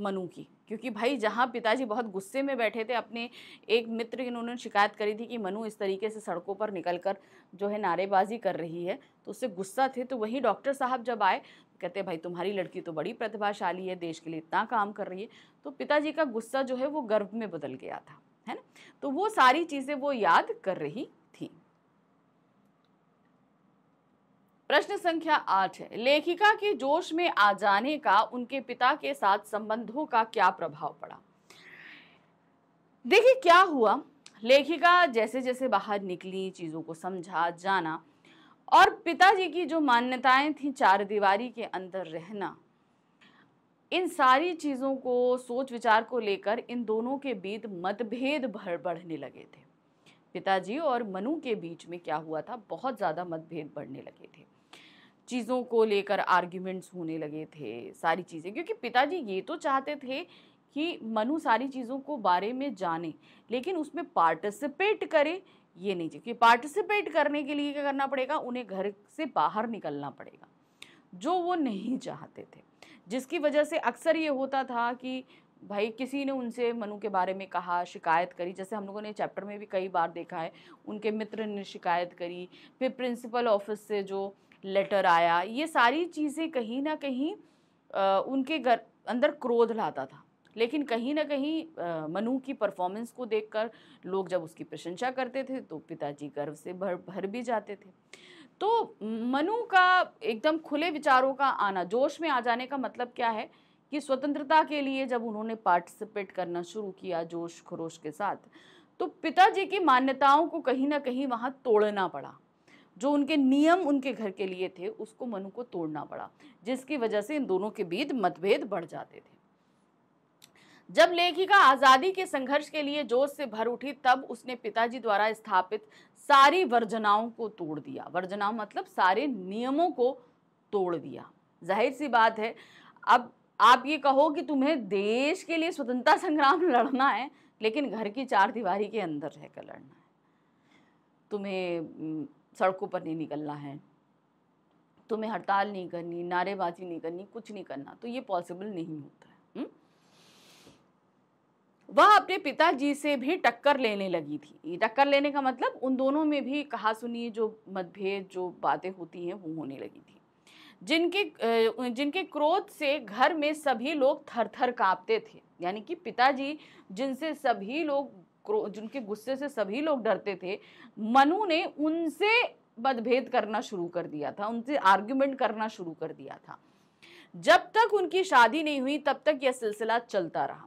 मनु की क्योंकि भाई जहाँ पिताजी बहुत गुस्से में बैठे थे अपने एक मित्र की उन्होंने शिकायत करी थी कि मनु इस तरीके से सड़कों पर निकलकर जो है नारेबाजी कर रही है तो उससे गुस्सा थे तो वहीं डॉक्टर साहब जब आए कहते भाई तुम्हारी लड़की तो बड़ी प्रतिभाशाली है देश के लिए इतना काम कर रही है तो पिताजी का गुस्सा जो है वो गर्व में बदल गया था है ना तो वो सारी चीज़ें वो याद कर रही प्रश्न संख्या आठ है लेखिका के जोश में आ जाने का उनके पिता के साथ संबंधों का क्या प्रभाव पड़ा देखिए क्या हुआ लेखिका जैसे जैसे बाहर निकली चीज़ों को समझा जाना और पिताजी की जो मान्यताएं थी चार दीवारी के अंदर रहना इन सारी चीज़ों को सोच विचार को लेकर इन दोनों के बीच मतभेद भर बढ़ने लगे थे पिताजी और मनु के बीच में क्या हुआ था बहुत ज़्यादा मतभेद बढ़ने लगे थे चीज़ों को लेकर आर्ग्यूमेंट्स होने लगे थे सारी चीज़ें क्योंकि पिताजी ये तो चाहते थे कि मनु सारी चीज़ों को बारे में जाने लेकिन उसमें पार्टिसिपेट करे ये नहीं चाहिए पार्टिसिपेट करने के लिए क्या करना पड़ेगा उन्हें घर से बाहर निकलना पड़ेगा जो वो नहीं चाहते थे जिसकी वजह से अक्सर ये होता था कि भाई किसी ने उनसे मनु के बारे में कहा शिकायत करी जैसे हम लोगों ने चैप्टर में भी कई बार देखा है उनके मित्र ने शिकायत करी फिर प्रिंसिपल ऑफिस से जो लेटर आया ये सारी चीज़ें कहीं ना कहीं आ, उनके घर अंदर क्रोध लाता था लेकिन कहीं ना कहीं मनु की परफॉर्मेंस को देखकर लोग जब उसकी प्रशंसा करते थे तो पिताजी गर्व से भर भर भी जाते थे तो मनु का एकदम खुले विचारों का आना जोश में आ जाने का मतलब क्या है कि स्वतंत्रता के लिए जब उन्होंने पार्टिसिपेट करना शुरू किया जोश खरोश के साथ तो पिताजी की मान्यताओं को कहीं ना कहीं वहाँ तोड़ना पड़ा जो उनके नियम उनके घर के लिए थे उसको मनु को तोड़ना पड़ा जिसकी वजह से इन दोनों के बीच मतभेद बढ़ जाते थे जब लेखिका आज़ादी के संघर्ष के लिए जोश से भर उठी तब उसने पिताजी द्वारा स्थापित सारी वर्जनाओं को तोड़ दिया वर्जनाओं मतलब सारे नियमों को तोड़ दिया जाहिर सी बात है अब आप ये कहो कि तुम्हें देश के लिए स्वतंत्रता संग्राम [LAUGHS] लड़ना है लेकिन घर की चार दीवारी के अंदर रहकर लड़ना है तुम्हें सड़कों पर नहीं निकलना है तुम्हें हड़ताल नहीं करनी नारेबाजी नहीं करनी कुछ नहीं करना तो ये पॉसिबल नहीं होता है हम्म? वह अपने पिताजी से भी टक्कर लेने लगी थी टक्कर लेने का मतलब उन दोनों में भी कहा सुनिए जो मतभेद जो बातें होती हैं वो होने लगी थी जिनके जिनके क्रोध से घर में सभी लोग थर थर काँपते थे यानी कि पिताजी जिनसे सभी लोग जिनके गुस्से से सभी लोग डरते थे मनु ने उनसे मतभेद करना शुरू कर दिया था उनसे आर्ग्यूमेंट करना शुरू कर दिया था जब तक उनकी शादी नहीं हुई तब तक यह सिलसिला चलता रहा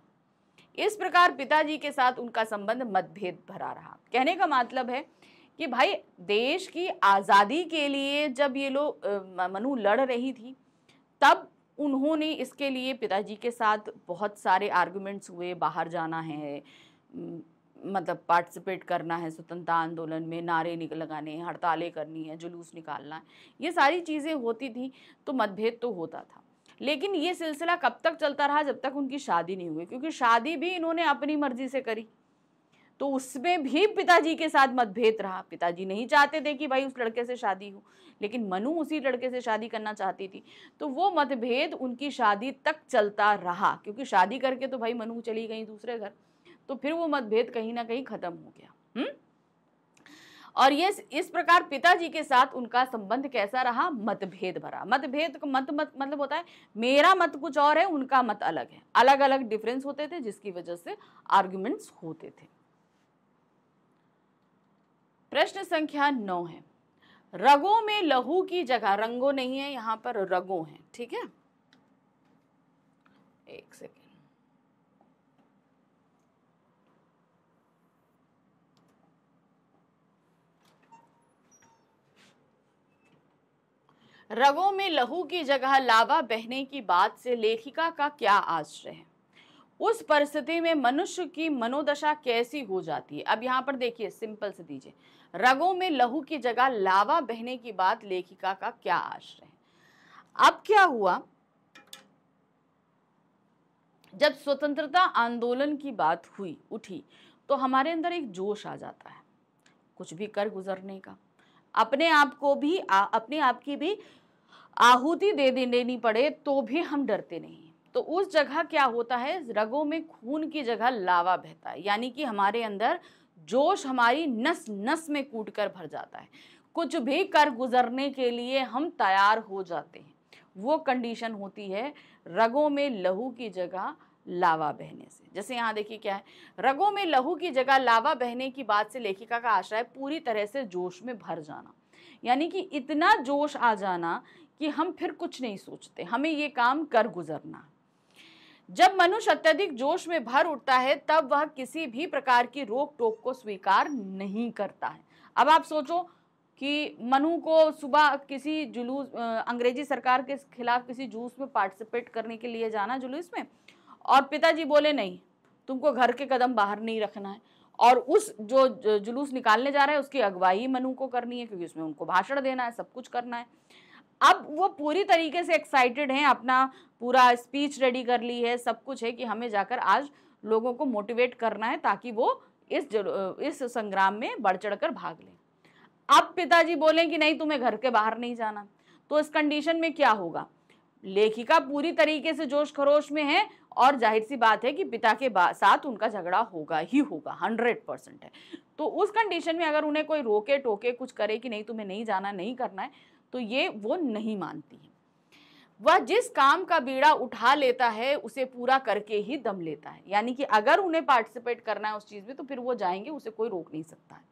इस प्रकार पिताजी के साथ उनका संबंध मतभेद भरा रहा कहने का मतलब है कि भाई देश की आज़ादी के लिए जब ये लोग मनु लड़ रही थी तब उन्होंने इसके लिए पिताजी के साथ बहुत सारे आर्ग्यूमेंट्स हुए बाहर जाना है मतलब पार्टिसिपेट करना है स्वतंत्रता आंदोलन में नारे लगाने हैं हड़तालें करनी है जुलूस निकालना है ये सारी चीज़ें होती थी तो मतभेद तो होता था लेकिन ये सिलसिला कब तक चलता रहा जब तक उनकी शादी नहीं हुई क्योंकि शादी भी इन्होंने अपनी मर्जी से करी तो उसमें भी पिताजी के साथ मतभेद रहा पिताजी नहीं चाहते थे कि भाई उस लड़के से शादी हो लेकिन मनु उसी लड़के से शादी करना चाहती थी तो वो मतभेद उनकी शादी तक चलता रहा क्योंकि शादी करके तो भाई मनु चली गई दूसरे घर तो फिर वो मतभेद कहीं ना कहीं खत्म हो गया हम्म और ये इस प्रकार पिताजी के साथ उनका संबंध कैसा रहा मतभेद भरा मतभेद मत मत मतलब होता है मेरा मत कुछ और है उनका मत अलग है अलग अलग डिफरेंस होते थे जिसकी वजह से आर्ग्यूमेंट्स होते थे प्रश्न संख्या नौ है रगों में लहू की जगह रंगों नहीं है यहां पर रगों है ठीक है एक सेकेंड रगों में लहू की जगह लावा बहने की बात से लेखिका का क्या आश्रय है उस परिस्थिति में मनुष्य की मनोदशा कैसी हो जाती है अब यहाँ पर देखिए सिंपल से दीजिए रगों में लहू की जगह लावा बहने की बात लेखिका का क्या आश्रय है अब क्या हुआ जब स्वतंत्रता आंदोलन की बात हुई उठी तो हमारे अंदर एक जोश आ जाता है कुछ भी कर गुजरने का अपने आप को भी आ, अपने आप की भी आहुति दे देनी पड़े तो भी हम डरते नहीं तो उस जगह क्या होता है रगों में खून की जगह लावा बहता है यानी कि हमारे अंदर जोश हमारी नस नस में कूट कर भर जाता है कुछ भी कर गुजरने के लिए हम तैयार हो जाते हैं वो कंडीशन होती है रगों में लहू की जगह लावा बहने से जैसे यहाँ देखिए क्या है रगों में लहू की जगह लावा बहने की बात से लेखिका का आशय पूरी तरह से जोश में भर जाना यानी कि इतना जोश आ जाना कि हम फिर कुछ नहीं सोचते हमें ये काम कर गुजरना जब मनुष्य अत्यधिक जोश में भर उठता है तब वह किसी भी प्रकार की रोक टोक को स्वीकार नहीं करता है अब आप सोचो कि मनु को सुबह किसी जुलूस अंग्रेजी सरकार के खिलाफ किसी जुलूस में पार्टिसिपेट करने के लिए जाना जुलूस में और पिताजी बोले नहीं तुमको घर के कदम बाहर नहीं रखना है और उस जो जुलूस निकालने जा रहा है उसकी अगुवाई मनु को करनी है क्योंकि उसमें उनको भाषण देना है सब कुछ करना है अब वो पूरी तरीके से एक्साइटेड हैं अपना पूरा स्पीच रेडी कर ली है सब कुछ है कि हमें जाकर आज लोगों को मोटिवेट करना है ताकि वो इस इस संग्राम में बढ़ चढ़ कर भाग लें अब पिताजी बोलें कि नहीं तुम्हें घर के बाहर नहीं जाना तो इस कंडीशन में क्या होगा लेखिका पूरी तरीके से जोश खरोश में है और जाहिर सी बात है कि पिता के साथ उनका झगड़ा होगा ही होगा हंड्रेड परसेंट है तो उस कंडीशन में अगर उन्हें कोई रोके टोके कुछ करे कि नहीं तुम्हें नहीं जाना नहीं करना है तो ये वो नहीं मानती है वह जिस काम का बीड़ा उठा लेता है उसे पूरा करके ही दम लेता है यानी कि अगर उन्हें पार्टिसिपेट करना है उस चीज़ में तो फिर वो जाएंगे उसे कोई रोक नहीं सकता है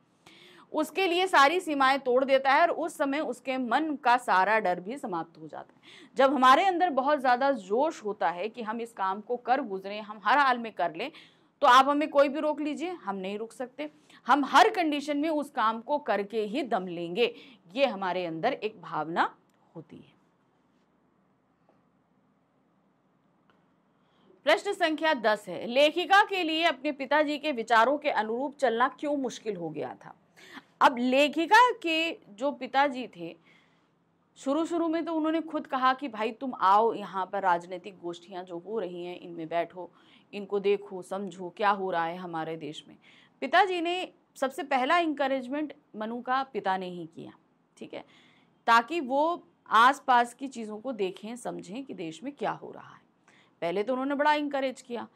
उसके लिए सारी सीमाएं तोड़ देता है और उस समय उसके मन का सारा डर भी समाप्त हो जाता है जब हमारे अंदर बहुत ज़्यादा जोश होता है कि हम इस काम को कर गुजरें हम हर हाल में कर लें तो आप हमें कोई भी रोक लीजिए हम नहीं रुक सकते हम हर कंडीशन में उस काम को करके ही दम लेंगे ये हमारे अंदर एक भावना होती है प्रश्न संख्या दस है लेखिका के लिए अपने पिताजी के विचारों के अनुरूप चलना क्यों मुश्किल हो गया था अब लेखिका के जो पिताजी थे शुरू शुरू में तो उन्होंने खुद कहा कि भाई तुम आओ यहाँ पर राजनीतिक गोष्ठियाँ जो हो रही हैं इनमें बैठो इनको देखो समझो क्या हो रहा है हमारे देश में पिताजी ने सबसे पहला इंकरेजमेंट मनु का पिता ने ही किया ठीक है ताकि वो आसपास की चीज़ों को देखें समझें कि देश में क्या हो रहा है पहले तो उन्होंने बड़ा इंकरेज किया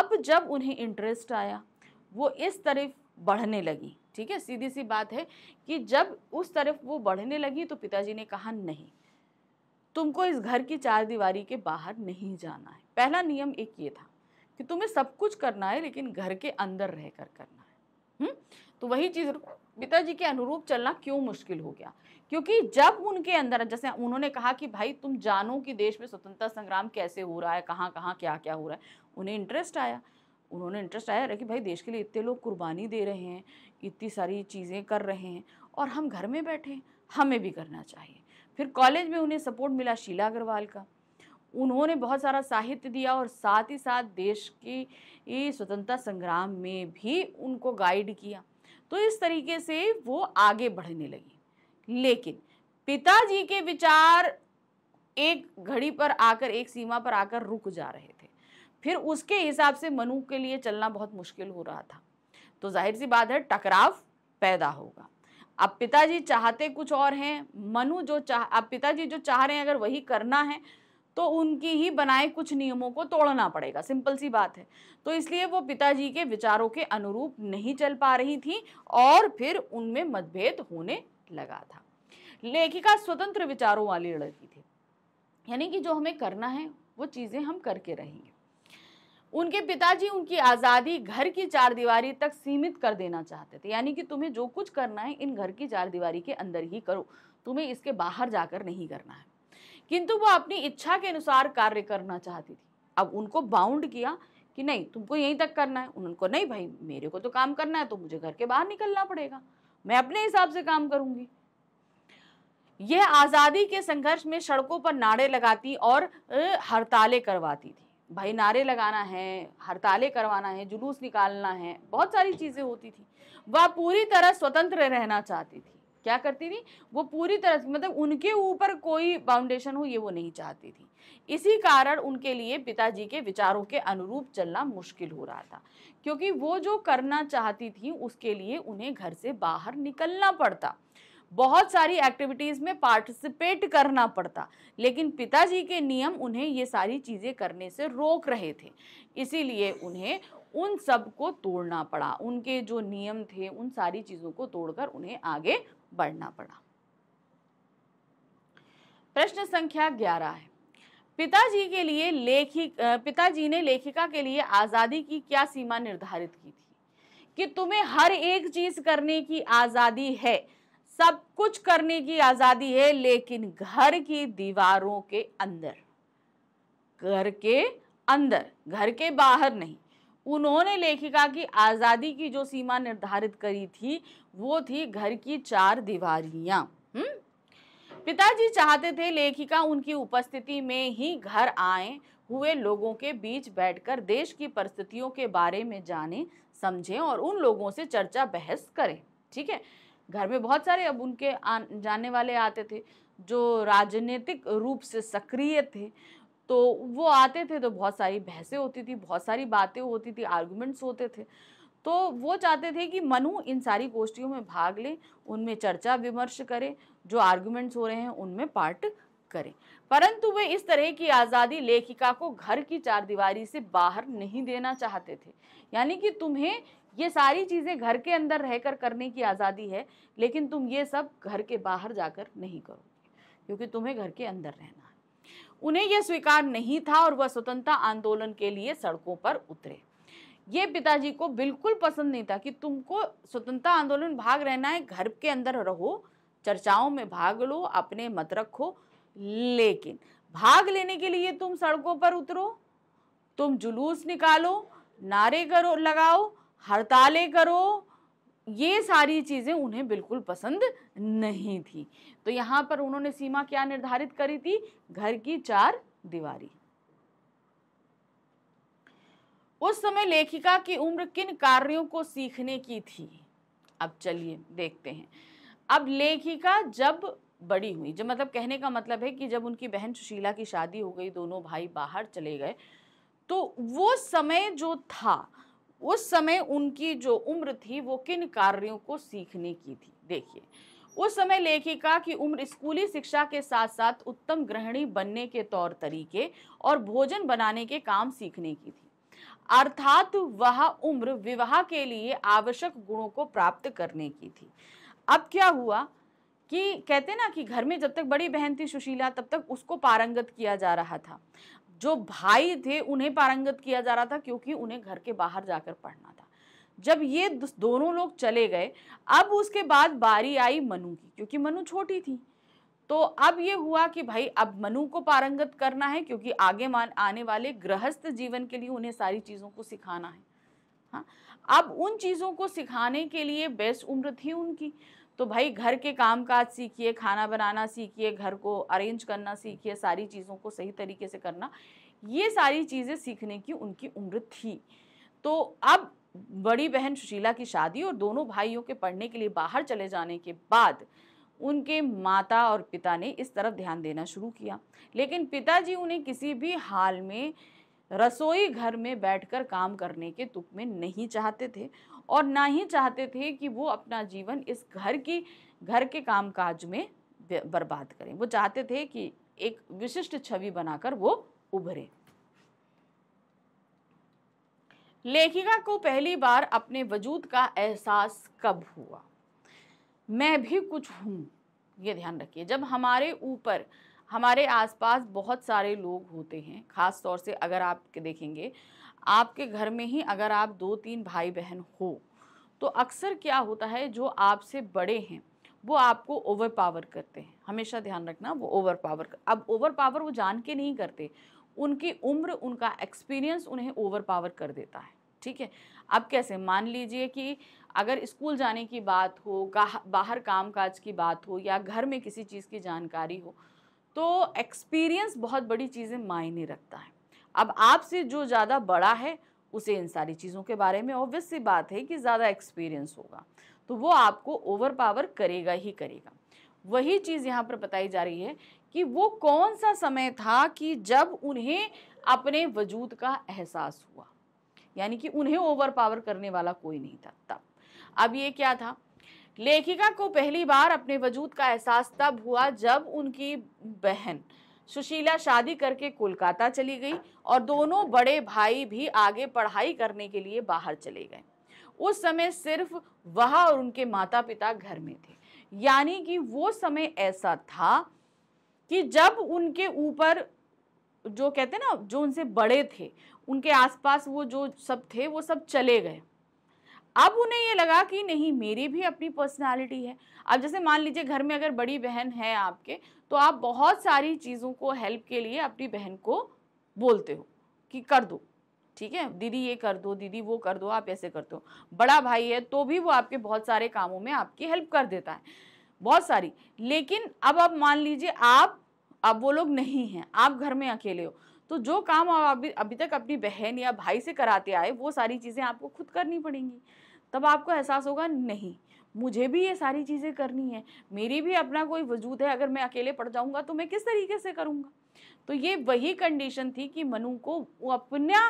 अब जब उन्हें इंटरेस्ट आया वो इस तरफ बढ़ने लगी ठीक है सीधी सी बात है कि जब उस तरफ वो बढ़ने लगी तो पिताजी ने कहा नहीं तुमको इस घर की चार दीवारी के बाहर नहीं जाना है पहला नियम एक ये था कि तुम्हें सब कुछ करना है लेकिन घर के अंदर रह कर करना है हुँ? तो वही चीज़ पिताजी के अनुरूप चलना क्यों मुश्किल हो गया क्योंकि जब उनके अंदर जैसे उन्होंने कहा कि भाई तुम जानो कि देश में स्वतंत्रता संग्राम कैसे हो रहा है कहाँ कहाँ क्या क्या हो रहा है उन्हें इंटरेस्ट आया उन्होंने इंटरेस्ट आया कि भाई देश के लिए इतने लोग कुर्बानी दे रहे हैं इतनी सारी चीज़ें कर रहे हैं और हम घर में बैठे हमें भी करना चाहिए फिर कॉलेज में उन्हें सपोर्ट मिला शीला अग्रवाल का उन्होंने बहुत सारा साहित्य दिया और साथ ही साथ देश की स्वतंत्रता संग्राम में भी उनको गाइड किया तो इस तरीके से वो आगे बढ़ने लगी लेकिन पिताजी के विचार एक घड़ी पर आकर एक सीमा पर आकर रुक जा रहे थे फिर उसके हिसाब से मनु के लिए चलना बहुत मुश्किल हो रहा था तो जाहिर सी बात है टकराव पैदा होगा अब पिताजी चाहते कुछ और हैं मनु जो चाह अब पिताजी जो चाह रहे हैं अगर वही करना है तो उनकी ही बनाए कुछ नियमों को तोड़ना पड़ेगा सिंपल सी बात है तो इसलिए वो पिताजी के विचारों के अनुरूप नहीं चल पा रही थी और फिर उनमें मतभेद होने लगा था लेखिका स्वतंत्र विचारों वाली लड़की थी यानी कि जो हमें करना है वो चीज़ें हम करके रहेंगे उनके पिताजी उनकी आज़ादी घर की चार दीवारी तक सीमित कर देना चाहते थे यानी कि तुम्हें जो कुछ करना है इन घर की चार दीवारी के अंदर ही करो तुम्हें इसके बाहर जाकर नहीं करना है किंतु वो अपनी इच्छा के अनुसार कार्य करना चाहती थी अब उनको बाउंड किया कि नहीं तुमको यहीं तक करना है उनको नहीं भाई मेरे को तो काम करना है तो मुझे घर के बाहर निकलना पड़ेगा मैं अपने हिसाब से काम करूंगी यह आज़ादी के संघर्ष में सड़कों पर नारे लगाती और हड़तालें करवाती थी भाई नारे लगाना है हड़तालें करवाना है जुलूस निकालना है बहुत सारी चीज़ें होती थी वह पूरी तरह स्वतंत्र रहना चाहती थी क्या करती थी वो पूरी तरह से मतलब उनके ऊपर कोई फाउंडेशन हो ये वो नहीं चाहती थी इसी कारण उनके लिए पिताजी के विचारों के अनुरूप चलना मुश्किल हो रहा था क्योंकि वो जो करना चाहती थी उसके लिए उन्हें घर से बाहर निकलना पड़ता बहुत सारी एक्टिविटीज़ में पार्टिसिपेट करना पड़ता लेकिन पिताजी के नियम उन्हें ये सारी चीज़ें करने से रोक रहे थे इसीलिए उन्हें उन सब को तोड़ना पड़ा उनके जो नियम थे उन सारी चीज़ों को तोड़कर उन्हें आगे बढ़ना पड़ा प्रश्न संख्या 11 है पिताजी के लिए लेखिक पिताजी ने लेखिका के लिए आज़ादी की क्या सीमा निर्धारित की थी कि तुम्हें हर एक चीज करने की आज़ादी है सब कुछ करने की आज़ादी है लेकिन घर की दीवारों के अंदर घर के अंदर घर के बाहर नहीं उन्होंने लेखिका की आज़ादी की जो सीमा निर्धारित करी थी वो थी घर की चार दीवारियां हम्म? पिताजी चाहते थे लेखिका उनकी उपस्थिति में ही घर आए हुए लोगों के बीच बैठकर देश की परिस्थितियों के बारे में जाने समझें और उन लोगों से चर्चा बहस करें ठीक है घर में बहुत सारे अब उनके आ, जाने वाले आते थे जो राजनीतिक रूप से सक्रिय थे तो वो आते थे तो बहुत सारी बहसें होती थी बहुत सारी बातें होती थी आर्गूमेंट्स होते थे तो वो चाहते थे कि मनु इन सारी गोष्ठियों में भाग लें उनमें चर्चा विमर्श करें जो आर्ग्यूमेंट्स हो रहे हैं उनमें पार्ट करें परंतु वे इस तरह की आज़ादी लेखिका को घर की चारदीवारी से बाहर नहीं देना चाहते थे यानी कि तुम्हें ये सारी चीज़ें घर के अंदर रहकर करने की आज़ादी है लेकिन तुम ये सब घर के बाहर जाकर नहीं करोगे क्योंकि तुम्हें घर के अंदर रहना है उन्हें यह स्वीकार नहीं था और वह स्वतंत्रता आंदोलन के लिए सड़कों पर उतरे ये पिताजी को बिल्कुल पसंद नहीं था कि तुमको स्वतंत्रता आंदोलन भाग रहना है घर के अंदर रहो चर्चाओं में भाग लो अपने मत रखो लेकिन भाग लेने के लिए तुम सड़कों पर उतरो तुम जुलूस निकालो नारे करो लगाओ हड़तालें करो ये सारी चीज़ें उन्हें बिल्कुल पसंद नहीं थी तो यहाँ पर उन्होंने सीमा क्या निर्धारित करी थी घर की चार दीवारी उस समय लेखिका की उम्र किन कार्यों को सीखने की थी अब चलिए देखते हैं अब लेखिका जब बड़ी हुई जब मतलब कहने का मतलब है कि जब उनकी बहन सुशीला की शादी हो गई दोनों भाई बाहर चले गए तो वो समय जो था उस समय उनकी जो उम्र थी वो किन कार्यों को सीखने की थी देखिए उस समय लेखिका की उम्र स्कूली शिक्षा के साथ साथ उत्तम गृहिणी बनने के तौर तरीके और भोजन बनाने के काम सीखने की थी अर्थात वह उम्र विवाह के लिए आवश्यक गुणों को प्राप्त करने की थी अब क्या हुआ कि कहते ना कि घर में जब तक बड़ी बहन थी सुशीला तब तक उसको पारंगत किया जा रहा था जो भाई थे उन्हें पारंगत किया जा रहा था क्योंकि उन्हें घर के बाहर जाकर पढ़ना था जब ये दोनों लोग चले गए अब उसके बाद बारी आई मनु की क्योंकि मनु छोटी थी तो अब ये हुआ कि भाई अब मनु को पारंगत करना है क्योंकि आगे मान आने वाले गृहस्थ जीवन के लिए उन्हें सारी चीज़ों को सिखाना है हाँ अब उन चीज़ों को सिखाने के लिए बेस्ट उम्र थी उनकी तो भाई घर के काम काज सीखिए खाना बनाना सीखिए घर को अरेंज करना सीखिए सारी चीज़ों को सही तरीके से करना ये सारी चीज़ें सीखने की उनकी उम्र थी तो अब बड़ी बहन सुशीला की शादी और दोनों भाइयों के पढ़ने के लिए बाहर चले जाने के बाद उनके माता और पिता ने इस तरफ ध्यान देना शुरू किया लेकिन पिताजी उन्हें किसी भी हाल में रसोई घर में बैठकर काम करने के तुक में नहीं चाहते थे और ना ही चाहते थे कि वो अपना जीवन इस घर की घर के कामकाज में बर्बाद करें वो चाहते थे कि एक विशिष्ट छवि बनाकर वो उभरे लेखिका को पहली बार अपने वजूद का एहसास कब हुआ मैं भी कुछ हूँ ये ध्यान रखिए जब हमारे ऊपर हमारे आसपास बहुत सारे लोग होते हैं ख़ास तौर से अगर आप देखेंगे आपके घर में ही अगर आप दो तीन भाई बहन हो तो अक्सर क्या होता है जो आपसे बड़े हैं वो आपको ओवर पावर करते हैं हमेशा ध्यान रखना वो ओवर पावर कर... अब ओवर पावर वो जान के नहीं करते उनकी उम्र उनका एक्सपीरियंस उन्हें ओवर पावर कर देता है ठीक है अब कैसे मान लीजिए कि अगर स्कूल जाने की बात हो बाहर काम काज की बात हो या घर में किसी चीज़ की जानकारी हो तो एक्सपीरियंस बहुत बड़ी चीज़ें मायने रखता है अब आपसे जो ज़्यादा बड़ा है उसे इन सारी चीज़ों के बारे में ऑब्वियस सी बात है कि ज़्यादा एक्सपीरियंस होगा तो वो आपको ओवर पावर करेगा ही करेगा वही चीज़ यहाँ पर बताई जा रही है कि वो कौन सा समय था कि जब उन्हें अपने वजूद का एहसास हुआ यानी कि उन्हें ओवर पावर करने वाला कोई नहीं था तब अब ये क्या था लेखिका को पहली बार अपने वजूद का एहसास तब हुआ जब उनकी बहन सुशीला शादी करके कोलकाता चली गई और दोनों बड़े भाई भी आगे पढ़ाई करने के लिए बाहर चले गए उस समय सिर्फ वह और उनके माता पिता घर में थे यानी कि वो समय ऐसा था कि जब उनके ऊपर जो कहते ना जो उनसे बड़े थे उनके आसपास वो जो सब थे वो सब चले गए अब उन्हें ये लगा कि नहीं मेरी भी अपनी पर्सनालिटी है अब जैसे मान लीजिए घर में अगर बड़ी बहन है आपके तो आप बहुत सारी चीज़ों को हेल्प के लिए अपनी बहन को बोलते हो कि कर दो ठीक है दीदी ये कर दो दीदी वो कर दो आप ऐसे करते हो बड़ा भाई है तो भी वो आपके बहुत सारे कामों में आपकी हेल्प कर देता है बहुत सारी लेकिन अब आप मान लीजिए आप अब वो लोग नहीं हैं आप घर में अकेले हो तो जो काम आप अभी अभी तक अपनी बहन या भाई से कराते आए वो सारी चीज़ें आपको खुद करनी पड़ेंगी तब आपको एहसास होगा नहीं मुझे भी ये सारी चीज़ें करनी है मेरी भी अपना कोई वजूद है अगर मैं अकेले पड़ जाऊँगा तो मैं किस तरीके से करूँगा तो ये वही कंडीशन थी कि मनु को वो अपना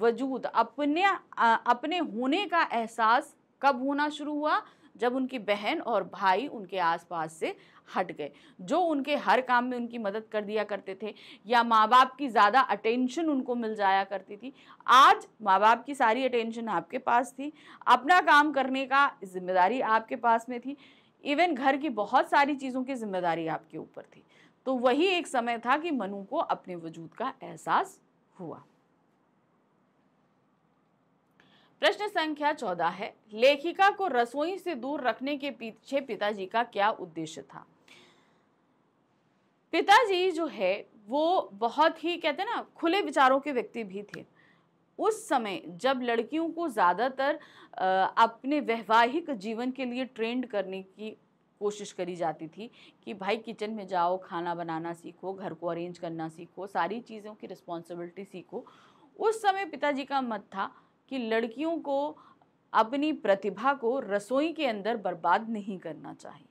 वजूद अपने अपने होने का एहसास कब होना शुरू हुआ जब उनकी बहन और भाई उनके आसपास से हट गए जो उनके हर काम में उनकी मदद कर दिया करते थे या माँ बाप की ज़्यादा अटेंशन उनको मिल जाया करती थी आज माँ बाप की सारी अटेंशन आपके पास थी अपना काम करने का जिम्मेदारी आपके पास में थी इवन घर की बहुत सारी चीज़ों की जिम्मेदारी आपके ऊपर थी तो वही एक समय था कि मनु को अपने वजूद का एहसास हुआ प्रश्न संख्या चौदह है लेखिका को रसोई से दूर रखने के पीछे पिताजी का क्या उद्देश्य था पिताजी जो है वो बहुत ही कहते हैं ना खुले विचारों के व्यक्ति भी थे उस समय जब लड़कियों को ज़्यादातर अपने वैवाहिक जीवन के लिए ट्रेंड करने की कोशिश करी जाती थी कि भाई किचन में जाओ खाना बनाना सीखो घर को अरेंज करना सीखो सारी चीज़ों की रिस्पॉन्सिबिलिटी सीखो उस समय पिताजी का मत था कि लड़कियों को अपनी प्रतिभा को रसोई के अंदर बर्बाद नहीं करना चाहिए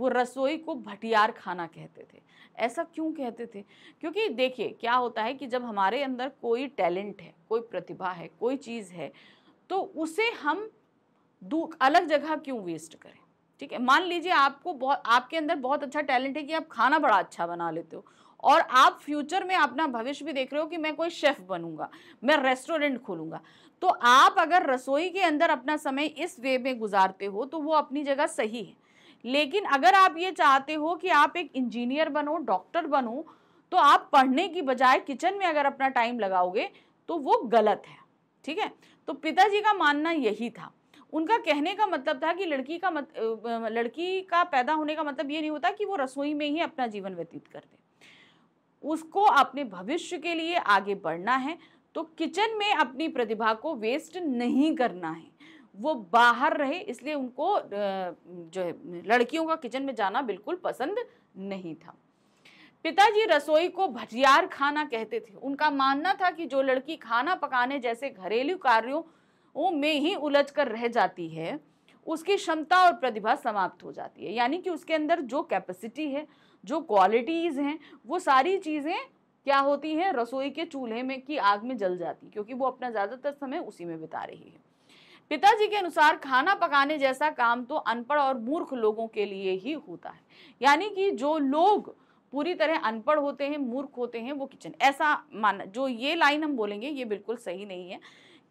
वो रसोई को भटियार खाना कहते थे ऐसा क्यों कहते थे क्योंकि देखिए क्या होता है कि जब हमारे अंदर कोई टैलेंट है कोई प्रतिभा है कोई चीज़ है तो उसे हम अलग जगह क्यों वेस्ट करें ठीक है मान लीजिए आपको बहुत आपके अंदर बहुत अच्छा टैलेंट है कि आप खाना बड़ा अच्छा बना लेते हो और आप फ्यूचर में अपना भविष्य भी देख रहे हो कि मैं कोई शेफ़ बनूंगा मैं रेस्टोरेंट खोलूंगा तो आप अगर रसोई के अंदर अपना समय इस वे में गुजारते हो तो वो अपनी जगह सही है लेकिन अगर आप ये चाहते हो कि आप एक इंजीनियर बनो डॉक्टर बनो तो आप पढ़ने की बजाय किचन में अगर अपना टाइम लगाओगे तो वो गलत है ठीक है तो पिताजी का मानना यही था उनका कहने का मतलब था कि लड़की का मत लड़की का पैदा होने का मतलब ये नहीं होता कि वो रसोई में ही अपना जीवन व्यतीत कर दे उसको अपने भविष्य के लिए आगे बढ़ना है तो किचन में अपनी प्रतिभा को वेस्ट नहीं करना है वो बाहर रहे इसलिए उनको जो है लड़कियों का किचन में जाना बिल्कुल पसंद नहीं था पिताजी रसोई को भटियार खाना कहते थे उनका मानना था कि जो लड़की खाना पकाने जैसे घरेलू कार्यों में ही उलझ कर रह जाती है उसकी क्षमता और प्रतिभा समाप्त हो जाती है यानी कि उसके अंदर जो कैपेसिटी है जो क्वालिटीज़ हैं वो सारी चीज़ें क्या होती हैं रसोई के चूल्हे में की आग में जल जाती क्योंकि वो अपना ज़्यादातर समय उसी में बिता रही है पिताजी के अनुसार खाना पकाने जैसा काम तो अनपढ़ और मूर्ख लोगों के लिए ही होता है यानी कि जो लोग पूरी तरह अनपढ़ होते हैं मूर्ख होते हैं वो किचन ऐसा माना जो ये लाइन हम बोलेंगे ये बिल्कुल सही नहीं है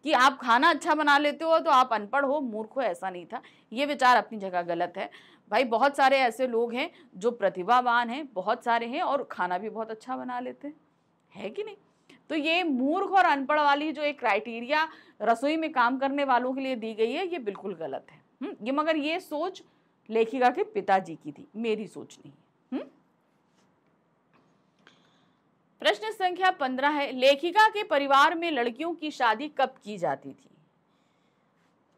कि आप खाना अच्छा बना लेते हो तो आप अनपढ़ हो मूर्ख हो ऐसा नहीं था ये विचार अपनी जगह गलत है भाई बहुत सारे ऐसे लोग हैं जो प्रतिभावान हैं बहुत सारे हैं और खाना भी बहुत अच्छा बना लेते हैं है कि नहीं तो ये मूर्ख और अनपढ़ वाली जो एक क्राइटेरिया रसोई में काम करने वालों के लिए दी गई है ये बिल्कुल गलत है हम्म, ये मगर ये सोच लेखिका के पिताजी की थी मेरी सोच नहीं हम्म? प्रश्न संख्या पंद्रह है लेखिका के परिवार में लड़कियों की शादी कब की जाती थी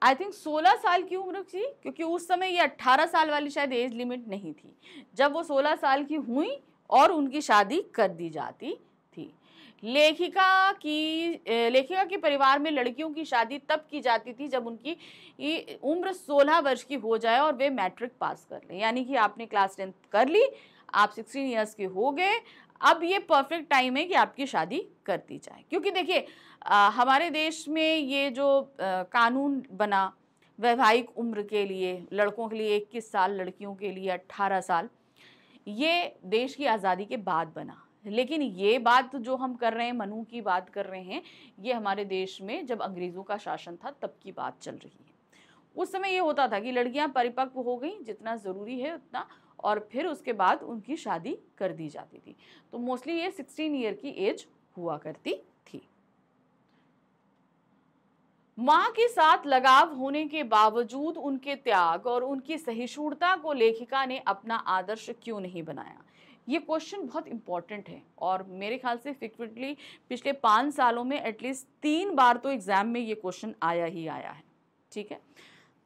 आई थिंक 16 साल की उम्र थी क्योंकि उस समय ये 18 साल वाली शायद एज लिमिट नहीं थी जब वो 16 साल की हुई और उनकी शादी कर दी जाती लेखिका की लेखिका के परिवार में लड़कियों की शादी तब की जाती थी जब उनकी उम्र 16 वर्ष की हो जाए और वे मैट्रिक पास कर लें यानी कि आपने क्लास टेंथ कर ली आप 16 इयर्स के हो गए अब ये परफेक्ट टाइम है कि आपकी शादी कर दी जाए क्योंकि देखिए हमारे देश में ये जो आ, कानून बना वैवाहिक उम्र के लिए लड़कों के लिए इक्कीस साल लड़कियों के लिए अट्ठारह साल ये देश की आज़ादी के बाद बना लेकिन ये बात जो हम कर रहे हैं मनु की बात कर रहे हैं ये हमारे देश में जब अंग्रेज़ों का शासन था तब की बात चल रही है उस समय ये होता था कि लड़कियां परिपक्व हो गई जितना ज़रूरी है उतना और फिर उसके बाद उनकी शादी कर दी जाती थी तो मोस्टली ये सिक्सटीन ईयर की एज हुआ करती थी माँ के साथ लगाव होने के बावजूद उनके त्याग और उनकी सहिष्णुता को लेखिका ने अपना आदर्श क्यों नहीं बनाया ये क्वेश्चन बहुत इंपॉर्टेंट है और मेरे ख्याल से फ्रिक्वेंटली पिछले पाँच सालों में एटलीस्ट तीन बार तो एग्ज़ाम में ये क्वेश्चन आया ही आया है ठीक है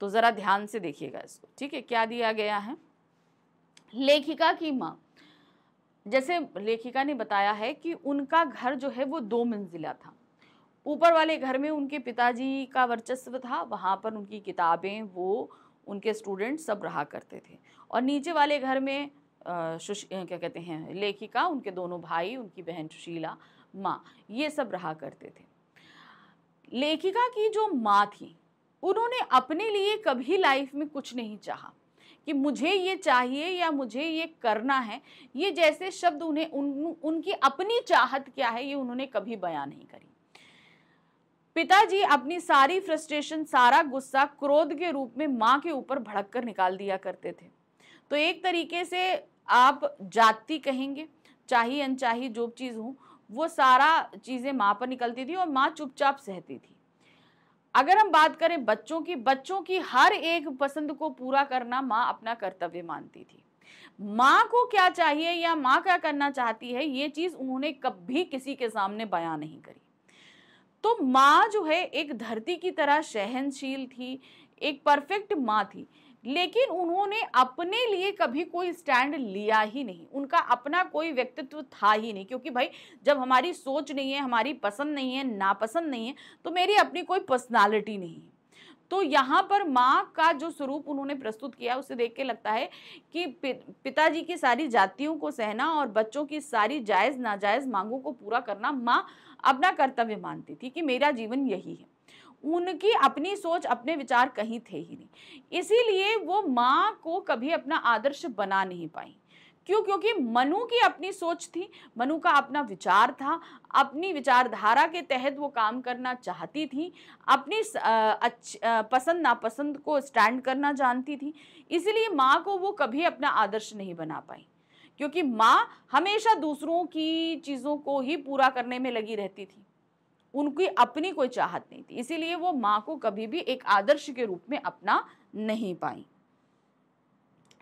तो ज़रा ध्यान से देखिएगा इसको ठीक है क्या दिया गया है लेखिका की माँ जैसे लेखिका ने बताया है कि उनका घर जो है वो दो मंजिला था ऊपर वाले घर में उनके पिताजी का वर्चस्व था वहाँ पर उनकी किताबें वो उनके स्टूडेंट सब रहा करते थे और नीचे वाले घर में क्या कहते हैं लेखिका उनके दोनों भाई उनकी बहन सुशीला माँ ये सब रहा करते थे लेखिका की जो माँ थी उन्होंने अपने लिए कभी लाइफ में कुछ नहीं चाहा कि मुझे ये चाहिए या मुझे ये करना है ये जैसे शब्द उन्हें उन उनकी अपनी चाहत क्या है ये उन्होंने कभी बयां नहीं करी पिताजी अपनी सारी फ्रस्ट्रेशन सारा गुस्सा क्रोध के रूप में माँ के ऊपर भड़क कर निकाल दिया करते थे तो एक तरीके से आप जाति कहेंगे चाहे अनचाहे जो चीज़ हो वो सारा चीज़ें माँ पर निकलती थी और माँ चुपचाप सहती थी अगर हम बात करें बच्चों की बच्चों की हर एक पसंद को पूरा करना माँ अपना कर्तव्य मानती थी माँ को क्या चाहिए या माँ क्या करना चाहती है ये चीज़ उन्होंने कभी किसी के सामने बयां नहीं करी तो माँ जो है एक धरती की तरह सहनशील थी एक परफेक्ट माँ थी लेकिन उन्होंने अपने लिए कभी कोई स्टैंड लिया ही नहीं उनका अपना कोई व्यक्तित्व था ही नहीं क्योंकि भाई जब हमारी सोच नहीं है हमारी पसंद नहीं है नापसंद नहीं है तो मेरी अपनी कोई पर्सनालिटी नहीं है तो यहाँ पर माँ का जो स्वरूप उन्होंने प्रस्तुत किया उसे देख के लगता है कि पिताजी की सारी जातियों को सहना और बच्चों की सारी जायज़ नाजायज़ मांगों को पूरा करना माँ अपना कर्तव्य मानती थी कि मेरा जीवन यही है उनकी अपनी सोच अपने विचार कहीं थे ही नहीं इसीलिए वो माँ को कभी अपना आदर्श बना नहीं पाई क्यों क्योंकि मनु की अपनी सोच थी मनु का अपना विचार था अपनी विचारधारा के तहत वो काम करना चाहती थी अपनी पसंद नापसंद को स्टैंड करना जानती थी इसलिए माँ को वो कभी अपना आदर्श नहीं बना पाई क्योंकि माँ हमेशा दूसरों की चीज़ों को ही पूरा करने में लगी रहती थी उनकी अपनी कोई चाहत नहीं थी इसीलिए वो माँ को कभी भी एक आदर्श के रूप में अपना नहीं पाई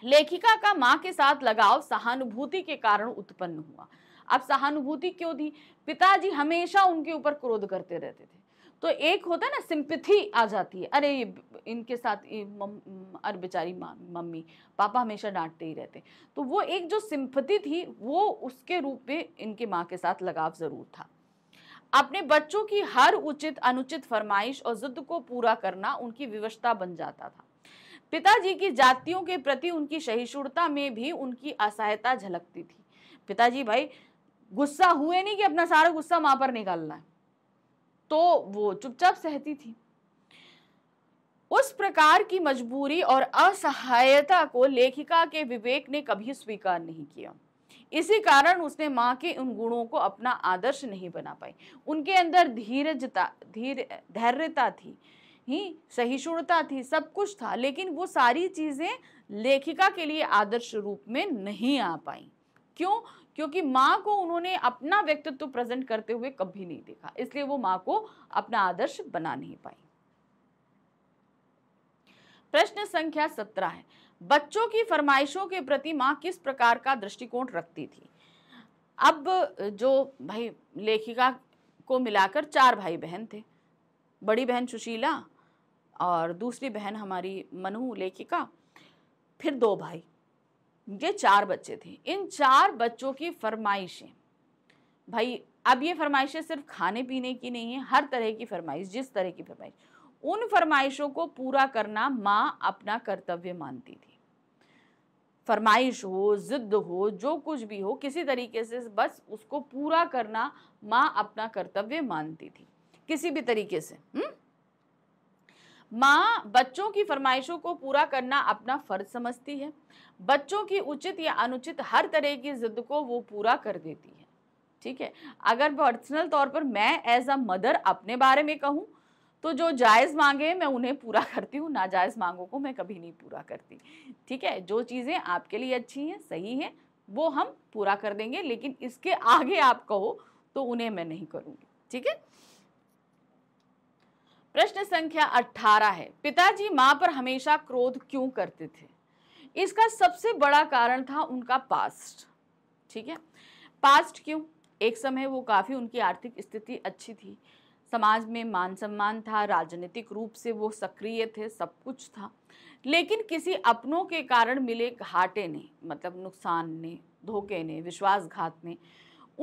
लेखिका का माँ के साथ लगाव सहानुभूति के कारण उत्पन्न हुआ अब सहानुभूति क्यों थी पिताजी हमेशा उनके ऊपर क्रोध करते रहते थे तो एक होता है ना सिंपथी आ जाती है अरे ये इनके साथ अरे बेचारी मम्मी पापा हमेशा डांटते ही रहते तो वो एक जो सिंपथी थी वो उसके रूप में इनके माँ के साथ लगाव ज़रूर था अपने बच्चों की हर उचित अनुचित फरमाइश और जिद को पूरा करना उनकी विवशता बन जाता था पिताजी की जातियों के प्रति उनकी सहिष्णुता में भी उनकी असहायता झलकती थी पिताजी भाई गुस्सा हुए नहीं कि अपना सारा गुस्सा माँ पर निकालना है तो वो चुपचाप सहती थी उस प्रकार की मजबूरी और असहायता को लेखिका के विवेक ने कभी स्वीकार नहीं किया इसी कारण उसने माँ के उन गुणों को अपना आदर्श नहीं बना पाई उनके अंदर धीरजता धीर धैर्यता थी ही सहिष्णुता थी सब कुछ था लेकिन वो सारी चीज़ें लेखिका के लिए आदर्श रूप में नहीं आ पाई क्यों क्योंकि माँ को उन्होंने अपना व्यक्तित्व प्रेजेंट करते हुए कभी नहीं देखा इसलिए वो माँ को अपना आदर्श बना नहीं पाई प्रश्न संख्या सत्रह है बच्चों की फरमाइशों के प्रति माँ किस प्रकार का दृष्टिकोण रखती थी अब जो भाई लेखिका को मिलाकर चार भाई बहन थे बड़ी बहन सुशीला और दूसरी बहन हमारी मनु लेखिका फिर दो भाई ये चार बच्चे थे इन चार बच्चों की फरमाइशें भाई अब ये फरमाइशें सिर्फ खाने पीने की नहीं है हर तरह की फरमाइश जिस तरह की फरमाइश उन फरमाइशों को पूरा करना माँ अपना कर्तव्य मानती थी फरमाइश हो ज़िद्द हो जो कुछ भी हो किसी तरीके से बस उसको पूरा करना माँ अपना कर्तव्य मानती थी किसी भी तरीके से हम्म? माँ बच्चों की फरमाइशों को पूरा करना अपना फर्ज समझती है बच्चों की उचित या अनुचित हर तरह की जिद को वो पूरा कर देती है ठीक है अगर पर्सनल तौर पर मैं एज अ मदर अपने बारे में कहूँ तो जो जायज़ मांगे मैं उन्हें पूरा करती हूँ नाजायज़ मांगों को मैं कभी नहीं पूरा करती ठीक है जो चीज़ें आपके लिए अच्छी हैं सही हैं वो हम पूरा कर देंगे लेकिन इसके आगे आप कहो तो उन्हें मैं नहीं करूंगी ठीक है प्रश्न संख्या 18 है पिताजी माँ पर हमेशा क्रोध क्यों करते थे इसका सबसे बड़ा कारण था उनका पास्ट ठीक है पास्ट क्यों एक समय वो काफ़ी उनकी आर्थिक स्थिति अच्छी थी समाज में मान सम्मान था राजनीतिक रूप से वो सक्रिय थे सब कुछ था लेकिन किसी अपनों के कारण मिले घाटे ने मतलब नुकसान ने धोखे ने विश्वासघात ने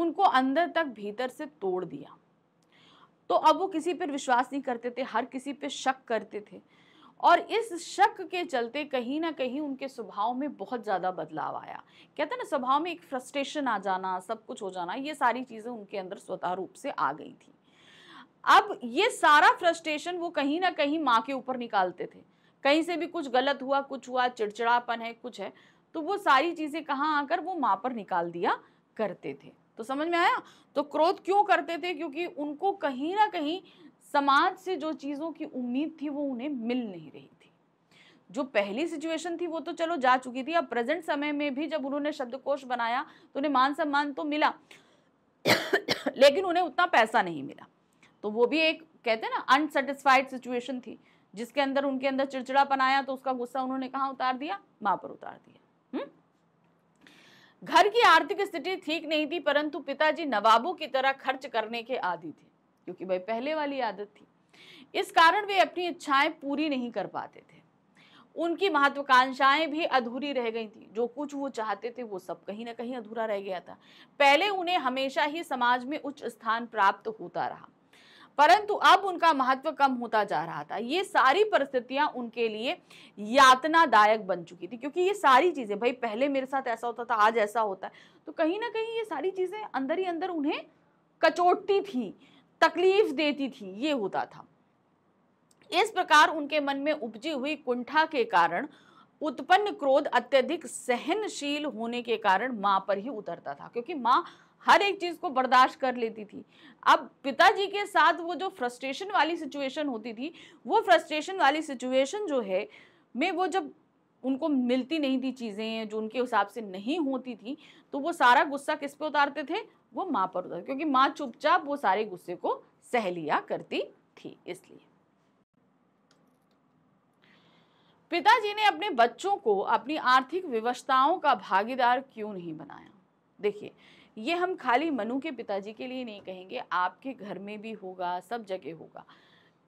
उनको अंदर तक भीतर से तोड़ दिया तो अब वो किसी पर विश्वास नहीं करते थे हर किसी पर शक करते थे और इस शक के चलते कहीं ना कहीं उनके स्वभाव में बहुत ज़्यादा बदलाव आया कहते हैं ना स्वभाव में एक फ्रस्ट्रेशन आ जाना सब कुछ हो जाना ये सारी चीज़ें उनके अंदर स्वतः रूप से आ गई थी अब ये सारा फ्रस्ट्रेशन वो कहीं ना कहीं माँ के ऊपर निकालते थे कहीं से भी कुछ गलत हुआ कुछ हुआ चिड़चिड़ापन है कुछ है तो वो सारी चीज़ें कहाँ आकर वो माँ पर निकाल दिया करते थे तो समझ में आया तो क्रोध क्यों करते थे क्योंकि उनको कहीं ना कहीं समाज से जो चीज़ों की उम्मीद थी वो उन्हें मिल नहीं रही थी जो पहली सिचुएशन थी वो तो चलो जा चुकी थी अब प्रेजेंट समय में भी जब उन्होंने शब्दकोश बनाया तो उन्हें मान सम्मान तो मिला [COUGHS] लेकिन उन्हें उतना पैसा नहीं मिला तो वो भी एक कहते हैं ना अनसेटिस्फाइड सिचुएशन थी जिसके अंदर उनके अंदर चिड़चिड़ापन आया तो उसका गुस्सा उन्होंने कहा उतार दिया माँ पर उतार दिया घर की आर्थिक स्थिति ठीक नहीं थी परंतु पिताजी नवाबों की तरह खर्च करने के आदि थे क्योंकि भाई पहले वाली आदत थी इस कारण वे अपनी इच्छाएं पूरी नहीं कर पाते थे उनकी महत्वाकांक्षाएं भी अधूरी रह गई थी जो कुछ वो चाहते थे वो सब कहीं ना कहीं अधूरा रह गया था पहले उन्हें हमेशा ही समाज में उच्च स्थान प्राप्त होता रहा परंतु अब उनका महत्व कम होता जा रहा था ये सारी परिस्थितियां उनके लिए यातनादायक बन चुकी थी क्योंकि ये सारी चीज़ें भाई पहले मेरे साथ ऐसा होता था आज ऐसा होता है तो कहीं ना कहीं ये सारी चीज़ें अंदर ही अंदर उन्हें कचोटती थी तकलीफ देती थी ये होता था इस प्रकार उनके मन में उपजी हुई कुंठा के कारण उत्पन्न क्रोध अत्यधिक सहनशील होने के कारण माँ पर ही उतरता था क्योंकि माँ हर एक चीज़ को बर्दाश्त कर लेती थी अब पिताजी के साथ वो जो फ्रस्ट्रेशन वाली सिचुएशन होती थी वो फ्रस्ट्रेशन वाली सिचुएशन जो है में वो जब उनको मिलती नहीं थी चीज़ें जो उनके हिसाब से नहीं होती थी तो वो सारा गुस्सा किस पे उतारते थे वो माँ पर उतारते क्योंकि माँ चुपचाप वो सारे गुस्से को सह लिया करती थी इसलिए पिताजी ने अपने बच्चों को अपनी आर्थिक व्यवस्थाओं का भागीदार क्यों नहीं बनाया देखिए ये हम खाली मनु के पिताजी के लिए नहीं कहेंगे आपके घर में भी होगा सब जगह होगा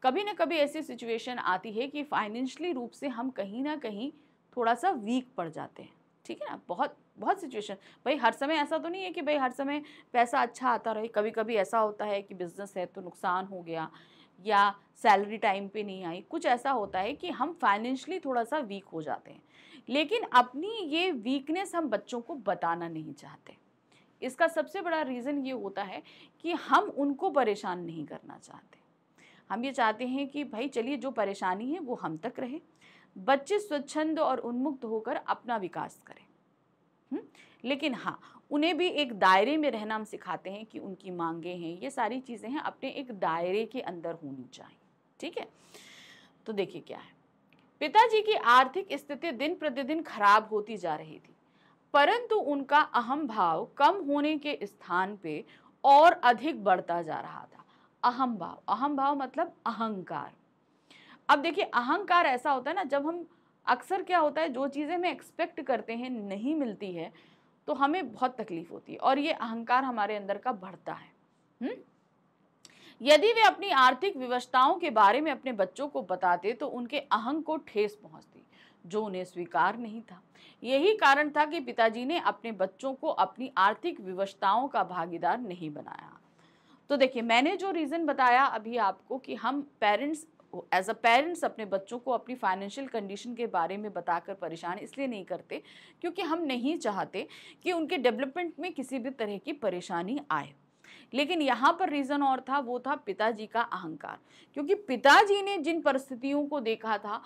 कभी ना कभी ऐसी सिचुएशन आती है कि फाइनेंशली रूप से हम कहीं ना कहीं थोड़ा सा वीक पड़ जाते हैं ठीक है ना बहुत बहुत सिचुएशन भाई हर समय ऐसा तो नहीं है कि भाई हर समय पैसा अच्छा आता रहे कभी कभी ऐसा होता है कि बिज़नेस है तो नुकसान हो गया या सैलरी टाइम पे नहीं आई कुछ ऐसा होता है कि हम फाइनेंशली थोड़ा सा वीक हो जाते हैं लेकिन अपनी ये वीकनेस हम बच्चों को बताना नहीं चाहते इसका सबसे बड़ा रीज़न ये होता है कि हम उनको परेशान नहीं करना चाहते हम ये चाहते हैं कि भाई चलिए जो परेशानी है वो हम तक रहे बच्चे स्वच्छंद और उन्मुक्त होकर अपना विकास करें हम्म? लेकिन हाँ उन्हें भी एक दायरे में रहना हम सिखाते हैं कि उनकी मांगे हैं ये सारी चीज़ें हैं अपने एक दायरे के अंदर होनी चाहिए ठीक है तो देखिए क्या है पिताजी की आर्थिक स्थिति दिन प्रतिदिन खराब होती जा रही थी परंतु उनका अहम भाव कम होने के स्थान पे और अधिक बढ़ता जा रहा था अहम भाव अहम भाव मतलब अहंकार अब देखिए अहंकार ऐसा होता है ना जब हम अक्सर क्या होता है जो चीज़ें हमें एक्सपेक्ट करते हैं नहीं मिलती है तो हमें बहुत तकलीफ होती है और ये अहंकार हमारे अंदर का बढ़ता है हुँ? यदि वे अपनी आर्थिक व्यवस्थाओं के बारे में अपने बच्चों को बताते तो उनके अहंग को ठेस पहुंचती जो उन्हें स्वीकार नहीं था यही कारण था कि पिताजी ने अपने बच्चों को अपनी आर्थिक विवशताओं का भागीदार नहीं बनाया तो देखिए मैंने जो रीज़न बताया अभी आपको कि हम पेरेंट्स एज अ पेरेंट्स अपने बच्चों को अपनी फाइनेंशियल कंडीशन के बारे में बताकर परेशान इसलिए नहीं करते क्योंकि हम नहीं चाहते कि उनके डेवलपमेंट में किसी भी तरह की परेशानी आए लेकिन यहाँ पर रीज़न और था वो था पिताजी का अहंकार क्योंकि पिताजी ने जिन परिस्थितियों को देखा था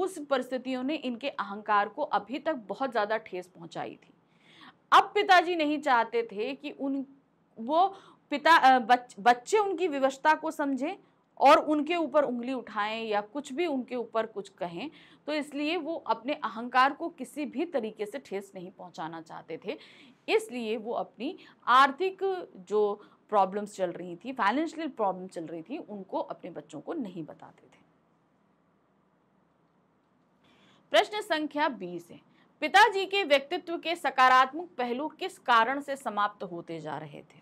उस परिस्थितियों ने इनके अहंकार को अभी तक बहुत ज़्यादा ठेस पहुंचाई थी अब पिताजी नहीं चाहते थे कि उन वो पिता बच, बच्चे उनकी विवशता को समझें और उनके ऊपर उंगली उठाएं या कुछ भी उनके ऊपर कुछ कहें तो इसलिए वो अपने अहंकार को किसी भी तरीके से ठेस नहीं पहुंचाना चाहते थे इसलिए वो अपनी आर्थिक जो प्रॉब्लम्स चल रही थी फाइनेंशियल प्रॉब्लम चल रही थी उनको अपने बच्चों को नहीं बताते थे प्रश्न संख्या बीस है पिताजी के व्यक्तित्व के सकारात्मक पहलू किस कारण से समाप्त होते जा रहे थे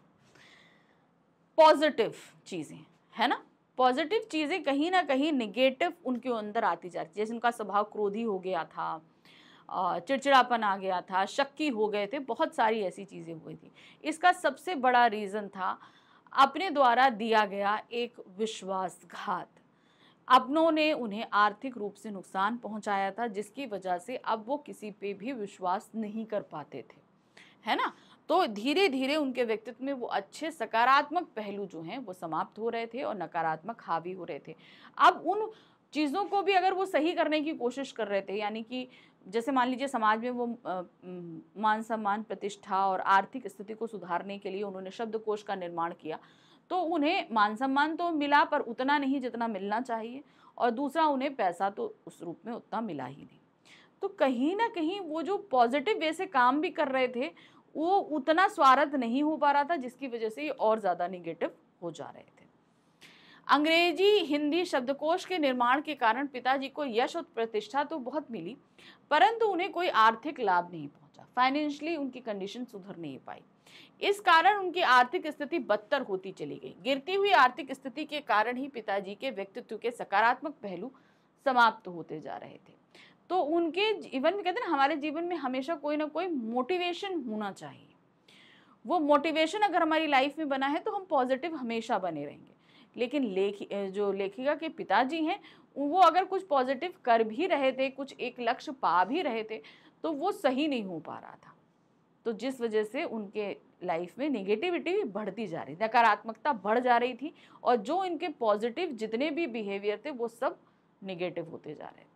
पॉजिटिव चीजें है ना पॉजिटिव चीज़ें कहीं ना कहीं निगेटिव उनके अंदर आती जा रही जैसे उनका स्वभाव क्रोधी हो गया था चिड़चिड़ापन आ गया था शक्की हो गए थे बहुत सारी ऐसी चीज़ें हुई थी इसका सबसे बड़ा रीज़न था अपने द्वारा दिया गया एक विश्वासघात अपनों ने उन्हें आर्थिक रूप से नुकसान पहुंचाया था जिसकी वजह से अब वो किसी पे भी विश्वास नहीं कर पाते थे है ना तो धीरे धीरे उनके व्यक्तित्व में वो अच्छे सकारात्मक पहलू जो हैं वो समाप्त हो रहे थे और नकारात्मक हावी हो रहे थे अब उन चीज़ों को भी अगर वो सही करने की कोशिश कर रहे थे यानी कि जैसे मान लीजिए समाज में वो आ, मान सम्मान प्रतिष्ठा और आर्थिक स्थिति को सुधारने के लिए उन्होंने शब्दकोश का निर्माण किया तो उन्हें मान सम्मान तो मिला पर उतना नहीं जितना मिलना चाहिए और दूसरा उन्हें पैसा तो उस रूप में उतना मिला ही नहीं तो कहीं ना कहीं वो जो पॉजिटिव वे से काम भी कर रहे थे वो उतना स्वार्थ नहीं हो पा रहा था जिसकी वजह से ये और ज़्यादा निगेटिव हो जा रहे थे अंग्रेजी हिंदी शब्दकोश के निर्माण के कारण पिताजी को यश और प्रतिष्ठा तो बहुत मिली परंतु उन्हें कोई आर्थिक लाभ नहीं पहुंचा फाइनेंशियली उनकी कंडीशन सुधर नहीं पाई इस कारण उनकी आर्थिक स्थिति बदतर होती चली गई गिरती हुई आर्थिक स्थिति के कारण ही पिताजी के व्यक्तित्व के सकारात्मक पहलू समाप्त होते जा रहे थे तो उनके जीवन में कहते हैं हमारे जीवन में हमेशा कोई ना कोई मोटिवेशन होना चाहिए वो मोटिवेशन अगर हमारी लाइफ में बना है तो हम पॉजिटिव हमेशा बने रहेंगे लेकिन लेखी जो लेखिका के पिताजी हैं वो अगर कुछ पॉजिटिव कर भी रहे थे कुछ एक लक्ष्य पा भी रहे थे तो वो सही नहीं हो पा रहा था तो जिस वजह से उनके लाइफ में नेगेटिविटी बढ़ती जा रही नकारात्मकता बढ़ जा रही थी और जो इनके पॉजिटिव जितने भी बिहेवियर थे वो सब निगेटिव होते जा रहे थे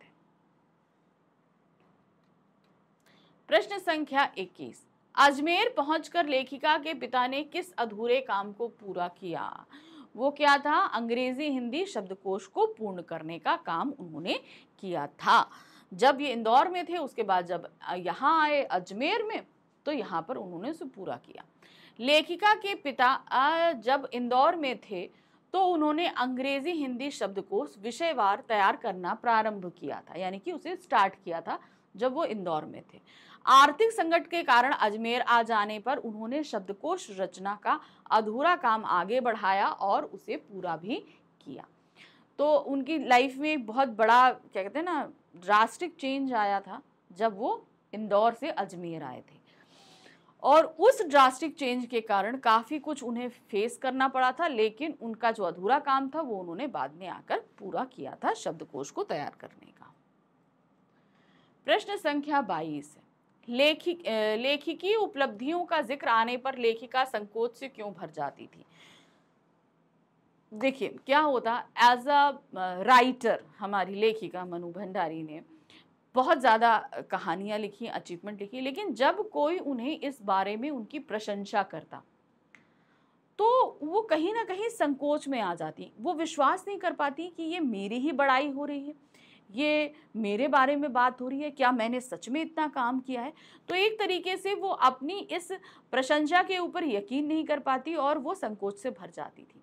प्रश्न संख्या 21 अजमेर पहुंचकर लेखिका के पिता ने किस अधूरे काम को पूरा किया वो क्या था अंग्रेजी हिंदी शब्दकोश को पूर्ण करने का काम उन्होंने किया था जब ये इंदौर में थे उसके बाद जब यहाँ आए अजमेर में तो यहाँ पर उन्होंने उसे पूरा किया लेखिका के पिता जब इंदौर में थे तो उन्होंने अंग्रेजी हिंदी शब्दकोश विषयवार तैयार करना प्रारंभ किया था यानी कि उसे स्टार्ट किया था जब वो इंदौर में थे आर्थिक संकट के कारण अजमेर आ जाने पर उन्होंने शब्दकोश रचना का अधूरा काम आगे बढ़ाया और उसे पूरा भी किया तो उनकी लाइफ में एक बहुत बड़ा क्या कहते हैं ना ड्रास्टिक चेंज आया था जब वो इंदौर से अजमेर आए थे और उस ड्रास्टिक चेंज के कारण काफ़ी कुछ उन्हें फेस करना पड़ा था लेकिन उनका जो अधूरा काम था वो उन्होंने बाद में आकर पूरा किया था शब्दकोश को तैयार करने का प्रश्न संख्या बाईस लेखिक लेखिकी उपलब्धियों का जिक्र आने पर लेखिका संकोच से क्यों भर जाती थी देखिए क्या होता एज अ राइटर हमारी लेखिका मनु भंडारी ने बहुत ज़्यादा कहानियाँ लिखी अचीवमेंट लिखी लेकिन जब कोई उन्हें इस बारे में उनकी प्रशंसा करता तो वो कहीं ना कहीं संकोच में आ जाती वो विश्वास नहीं कर पाती कि ये मेरी ही बड़ाई हो रही है ये मेरे बारे में बात हो रही है क्या मैंने सच में इतना काम किया है तो एक तरीके से वो अपनी इस प्रशंसा के ऊपर यकीन नहीं कर पाती और वो संकोच से भर जाती थी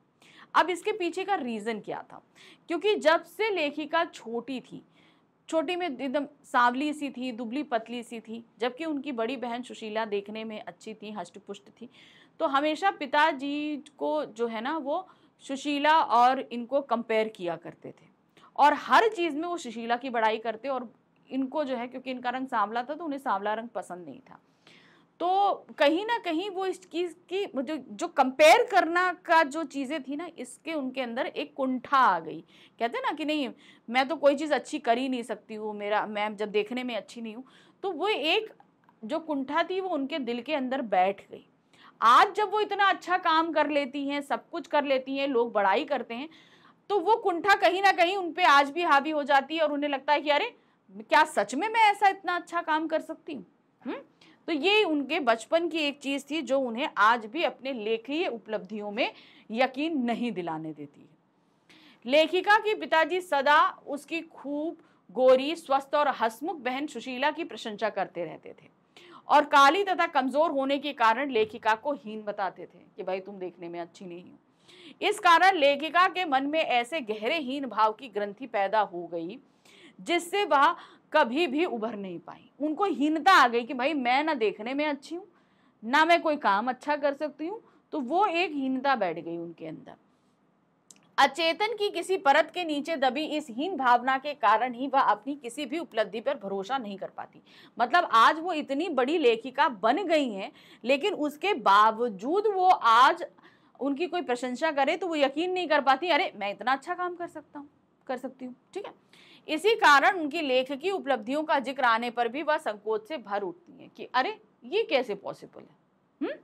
अब इसके पीछे का रीज़न क्या था क्योंकि जब से लेखिका छोटी थी छोटी में एकदम सांवली सी थी दुबली पतली सी थी जबकि उनकी बड़ी बहन सुशीला देखने में अच्छी थी हष्टपुष्ट थी तो हमेशा पिताजी को जो है ना वो सुशीला और इनको कंपेयर किया करते थे और हर चीज़ में वो सुशीला की बड़ाई करते और इनको जो है क्योंकि इनका रंग सांवला था तो उन्हें सांवला रंग पसंद नहीं था तो कहीं ना कहीं वो इस चीज़ की जो जो कंपेयर करना का जो चीज़ें थी ना इसके उनके अंदर एक कुंठा आ गई कहते हैं ना कि नहीं मैं तो कोई चीज़ अच्छी कर ही नहीं सकती हूँ मेरा मैं जब देखने में अच्छी नहीं हूँ तो वो एक जो कुंठा थी वो उनके दिल के अंदर बैठ गई आज जब वो इतना अच्छा काम कर लेती हैं सब कुछ कर लेती हैं लोग बड़ाई करते हैं तो वो कुंठा कहीं ना कहीं उन पर आज भी हावी हो जाती है और उन्हें लगता है कि अरे क्या सच में मैं ऐसा इतना अच्छा काम कर सकती हूँ हम्म? तो ये उनके बचपन की एक चीज़ थी जो उन्हें आज भी अपने लेखीय उपलब्धियों में यकीन नहीं दिलाने देती है लेखिका के पिताजी सदा उसकी खूब गोरी स्वस्थ और हसमुख बहन सुशीला की प्रशंसा करते रहते थे और काली तथा कमज़ोर होने के कारण लेखिका को हीन बताते थे कि भाई तुम देखने में अच्छी नहीं हो इस कारण लेखिका के मन में ऐसे गहरे हीन भाव की ग्रंथि पैदा हो गई जिससे वह कभी भी उभर नहीं पाई उनको हीनता आ गई कि भाई मैं ना देखने में अच्छी हूँ ना मैं कोई काम अच्छा कर सकती हूँ तो वो एक हीनता बैठ गई उनके अंदर अचेतन की किसी परत के नीचे दबी इस हीन भावना के कारण ही वह अपनी किसी भी उपलब्धि पर भरोसा नहीं कर पाती मतलब आज वो इतनी बड़ी लेखिका बन गई हैं लेकिन उसके बावजूद वो आज उनकी कोई प्रशंसा करे तो वो यकीन नहीं कर पाती अरे मैं इतना अच्छा काम कर सकता हूँ कर सकती हूँ ठीक है इसी कारण उनकी लेख की उपलब्धियों का जिक्र आने पर भी वह संकोच से भर उठती हैं कि अरे ये कैसे पॉसिबल है हम्म?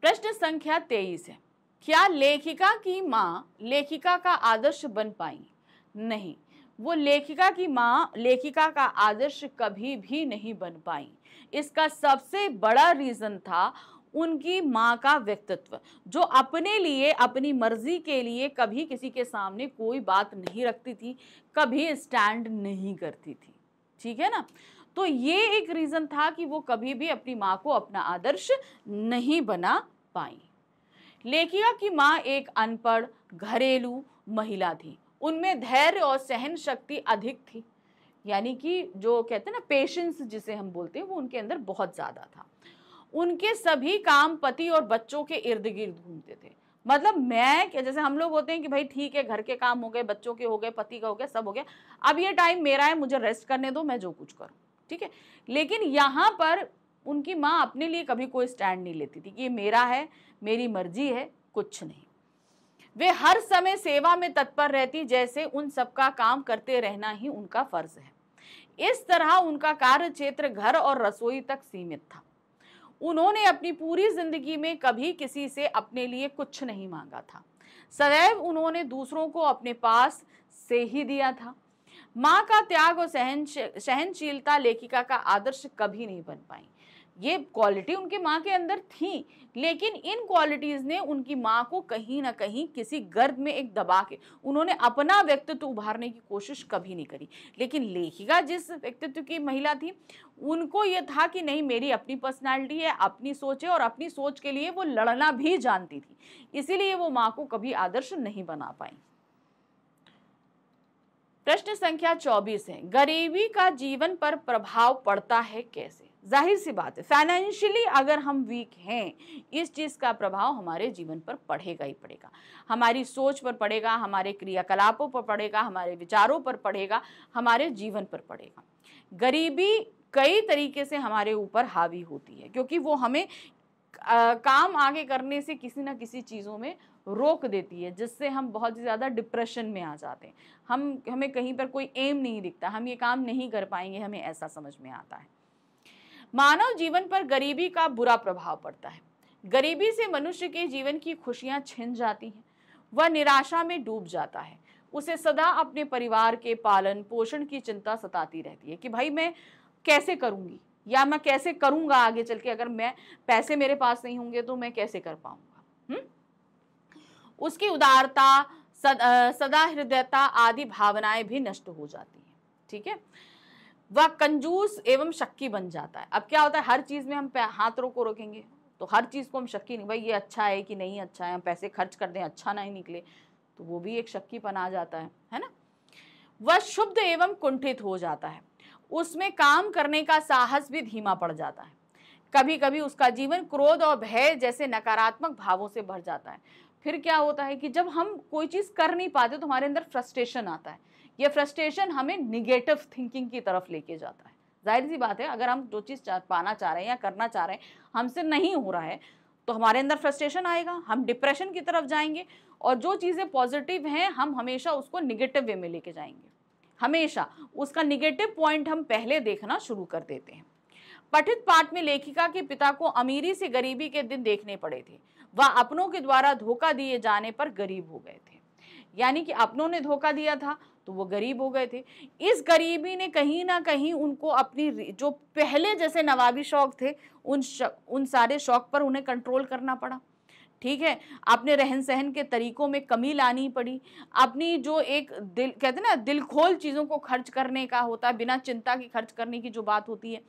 प्रश्न संख्या तेईस है क्या लेखिका की माँ लेखिका का आदर्श बन पाई नहीं वो लेखिका की माँ लेखिका का आदर्श कभी भी नहीं बन पाई इसका सबसे बड़ा रीज़न था उनकी माँ का व्यक्तित्व जो अपने लिए अपनी मर्जी के लिए कभी किसी के सामने कोई बात नहीं रखती थी कभी स्टैंड नहीं करती थी ठीक है ना तो ये एक रीज़न था कि वो कभी भी अपनी माँ को अपना आदर्श नहीं बना पाई लेखिका की माँ एक अनपढ़ घरेलू महिला थी उनमें धैर्य और सहन शक्ति अधिक थी यानी कि जो कहते हैं ना पेशेंस जिसे हम बोलते हैं वो उनके अंदर बहुत ज़्यादा था उनके सभी काम पति और बच्चों के इर्द गिर्द घूमते थे मतलब मैं क्या जैसे हम लोग होते हैं कि भाई ठीक है घर के काम हो गए बच्चों के हो गए पति का हो गया सब हो गया अब ये टाइम मेरा है मुझे रेस्ट करने दो मैं जो कुछ करूँ ठीक है लेकिन यहाँ पर उनकी माँ अपने लिए कभी कोई स्टैंड नहीं लेती थी कि ये मेरा है मेरी मर्जी है कुछ नहीं वे हर समय सेवा में तत्पर रहती जैसे उन सबका काम करते रहना ही उनका फर्ज है इस तरह उनका कार्य क्षेत्र घर और रसोई तक सीमित था उन्होंने अपनी पूरी ज़िंदगी में कभी किसी से अपने लिए कुछ नहीं मांगा था सदैव उन्होंने दूसरों को अपने पास से ही दिया था माँ का त्याग और सहन सहनशीलता लेखिका का आदर्श कभी नहीं बन पाई ये क्वालिटी उनकी माँ के अंदर थी लेकिन इन क्वालिटीज़ ने उनकी माँ को कहीं ना कहीं किसी गर्द में एक दबा के उन्होंने अपना व्यक्तित्व उभारने की कोशिश कभी नहीं करी लेकिन लेखिका जिस व्यक्तित्व की महिला थी उनको ये था कि नहीं मेरी अपनी पर्सनैलिटी है अपनी सोच है और अपनी सोच के लिए वो लड़ना भी जानती थी इसीलिए वो माँ को कभी आदर्श नहीं बना पाई प्रश्न संख्या 24 है गरीबी का जीवन पर प्रभाव पड़ता है कैसे जाहिर सी बात है फाइनेंशियली अगर हम वीक हैं इस चीज़ का प्रभाव हमारे जीवन पर पड़ेगा ही पड़ेगा हमारी सोच पर पड़ेगा हमारे क्रियाकलापों पर पड़ेगा हमारे विचारों पर पड़ेगा हमारे जीवन पर पड़ेगा गरीबी कई तरीके से हमारे ऊपर हावी होती है क्योंकि वो हमें आ, काम आगे करने से किसी ना किसी चीज़ों में रोक देती है जिससे हम बहुत ही ज़्यादा डिप्रेशन में आ जाते हैं हम हमें कहीं पर कोई एम नहीं दिखता हम ये काम नहीं कर पाएंगे हमें ऐसा समझ में आता है मानव जीवन पर गरीबी का बुरा प्रभाव पड़ता है गरीबी से मनुष्य के जीवन की खुशियां छिन जाती हैं वह निराशा में डूब जाता है उसे सदा अपने परिवार के पालन पोषण की चिंता सताती रहती है कि भाई मैं कैसे करूंगी या मैं कैसे करूँगा आगे चल के अगर मैं पैसे मेरे पास नहीं होंगे तो मैं कैसे कर पाऊंगा उसकी उदारता सद, सदा हृदयता आदि भावनाएं भी नष्ट हो जाती हैं ठीक है वह कंजूस एवं शक्की बन जाता है अब क्या होता है हर चीज़ में हम हाथ रोको रोकेंगे तो हर चीज़ को हम शक्की नहीं भाई ये अच्छा है कि नहीं अच्छा है हम पैसे खर्च कर दें अच्छा नहीं निकले तो वो भी एक शक्कीपन आ जाता है है ना वह शुद्ध एवं कुंठित हो जाता है उसमें काम करने का साहस भी धीमा पड़ जाता है कभी कभी उसका जीवन क्रोध और भय जैसे नकारात्मक भावों से भर जाता है फिर क्या होता है कि जब हम कोई चीज़ कर नहीं पाते तो हमारे अंदर फ्रस्ट्रेशन आता है ये फ्रस्ट्रेशन हमें निगेटिव थिंकिंग की तरफ लेके जाता है जाहिर सी बात है अगर हम जो चीज़ पाना चाह रहे हैं या करना चाह रहे हैं हमसे नहीं हो रहा है तो हमारे अंदर फ्रस्ट्रेशन आएगा हम डिप्रेशन की तरफ जाएंगे और जो चीज़ें पॉजिटिव हैं हम हमेशा उसको निगेटिव वे में लेके जाएंगे हमेशा उसका निगेटिव पॉइंट हम पहले देखना शुरू कर देते हैं पठित पाठ में लेखिका के पिता को अमीरी से गरीबी के दिन देखने पड़े थे वह अपनों के द्वारा धोखा दिए जाने पर गरीब हो गए थे यानी कि अपनों ने धोखा दिया था तो वो गरीब हो गए थे इस गरीबी ने कहीं ना कहीं उनको अपनी जो पहले जैसे नवाबी शौक थे उन उन सारे शौक पर उन्हें कंट्रोल करना पड़ा ठीक है अपने रहन सहन के तरीकों में कमी लानी पड़ी अपनी जो एक दिल कहते हैं ना दिल खोल चीज़ों को खर्च करने का होता है बिना चिंता के खर्च करने की जो बात होती है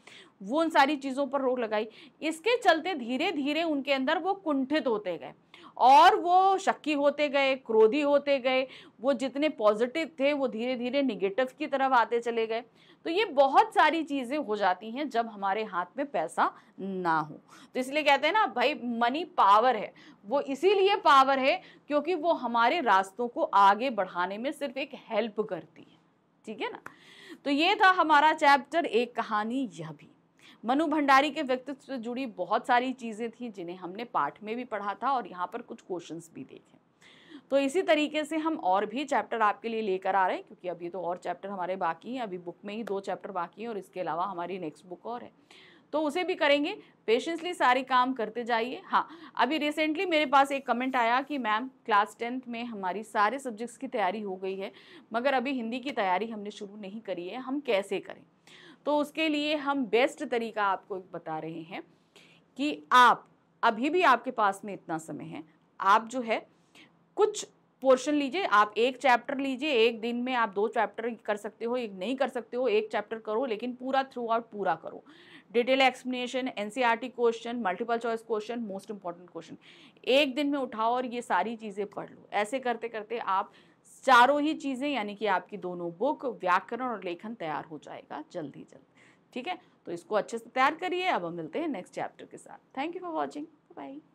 वो उन सारी चीज़ों पर रोक लगाई इसके चलते धीरे धीरे उनके अंदर वो कुंठित होते गए और वो शक्की होते गए क्रोधी होते गए वो जितने पॉजिटिव थे वो धीरे धीरे निगेटिव की तरफ आते चले गए तो ये बहुत सारी चीज़ें हो जाती हैं जब हमारे हाथ में पैसा ना हो तो इसलिए कहते हैं ना भाई मनी पावर है वो इसीलिए पावर है क्योंकि वो हमारे रास्तों को आगे बढ़ाने में सिर्फ एक हेल्प करती है ठीक है ना तो ये था हमारा चैप्टर एक कहानी यह भी मनु भंडारी के व्यक्तित्व से जुड़ी बहुत सारी चीज़ें थी जिन्हें हमने पाठ में भी पढ़ा था और यहाँ पर कुछ क्वेश्चन भी देखे तो इसी तरीके से हम और भी चैप्टर आपके लिए लेकर आ रहे हैं क्योंकि अभी तो और चैप्टर हमारे बाकी हैं अभी बुक में ही दो चैप्टर बाकी हैं और इसके अलावा हमारी नेक्स्ट बुक और है तो उसे भी करेंगे पेशेंसली सारे काम करते जाइए हाँ अभी रिसेंटली मेरे पास एक कमेंट आया कि मैम क्लास टेंथ में हमारी सारे सब्जेक्ट्स की तैयारी हो गई है मगर अभी हिंदी की तैयारी हमने शुरू नहीं करी है हम कैसे करें तो उसके लिए हम बेस्ट तरीका आपको बता रहे हैं कि आप अभी भी आपके पास में इतना समय है आप जो है कुछ पोर्शन लीजिए आप एक चैप्टर लीजिए एक दिन में आप दो चैप्टर कर सकते हो एक नहीं कर सकते हो एक चैप्टर करो लेकिन पूरा थ्रू आउट पूरा करो detail explanation NCERT question multiple choice question most important question एक दिन में उठाओ और ये सारी चीज़ें पढ़ लो ऐसे करते करते आप चारों ही चीज़ें यानी कि आपकी दोनों बुक व्याकरण और लेखन तैयार हो जाएगा जल्द ही जल्द ठीक है तो इसको अच्छे से तैयार करिए अब हम मिलते हैं नेक्स्ट चैप्टर के साथ thank you for watching bye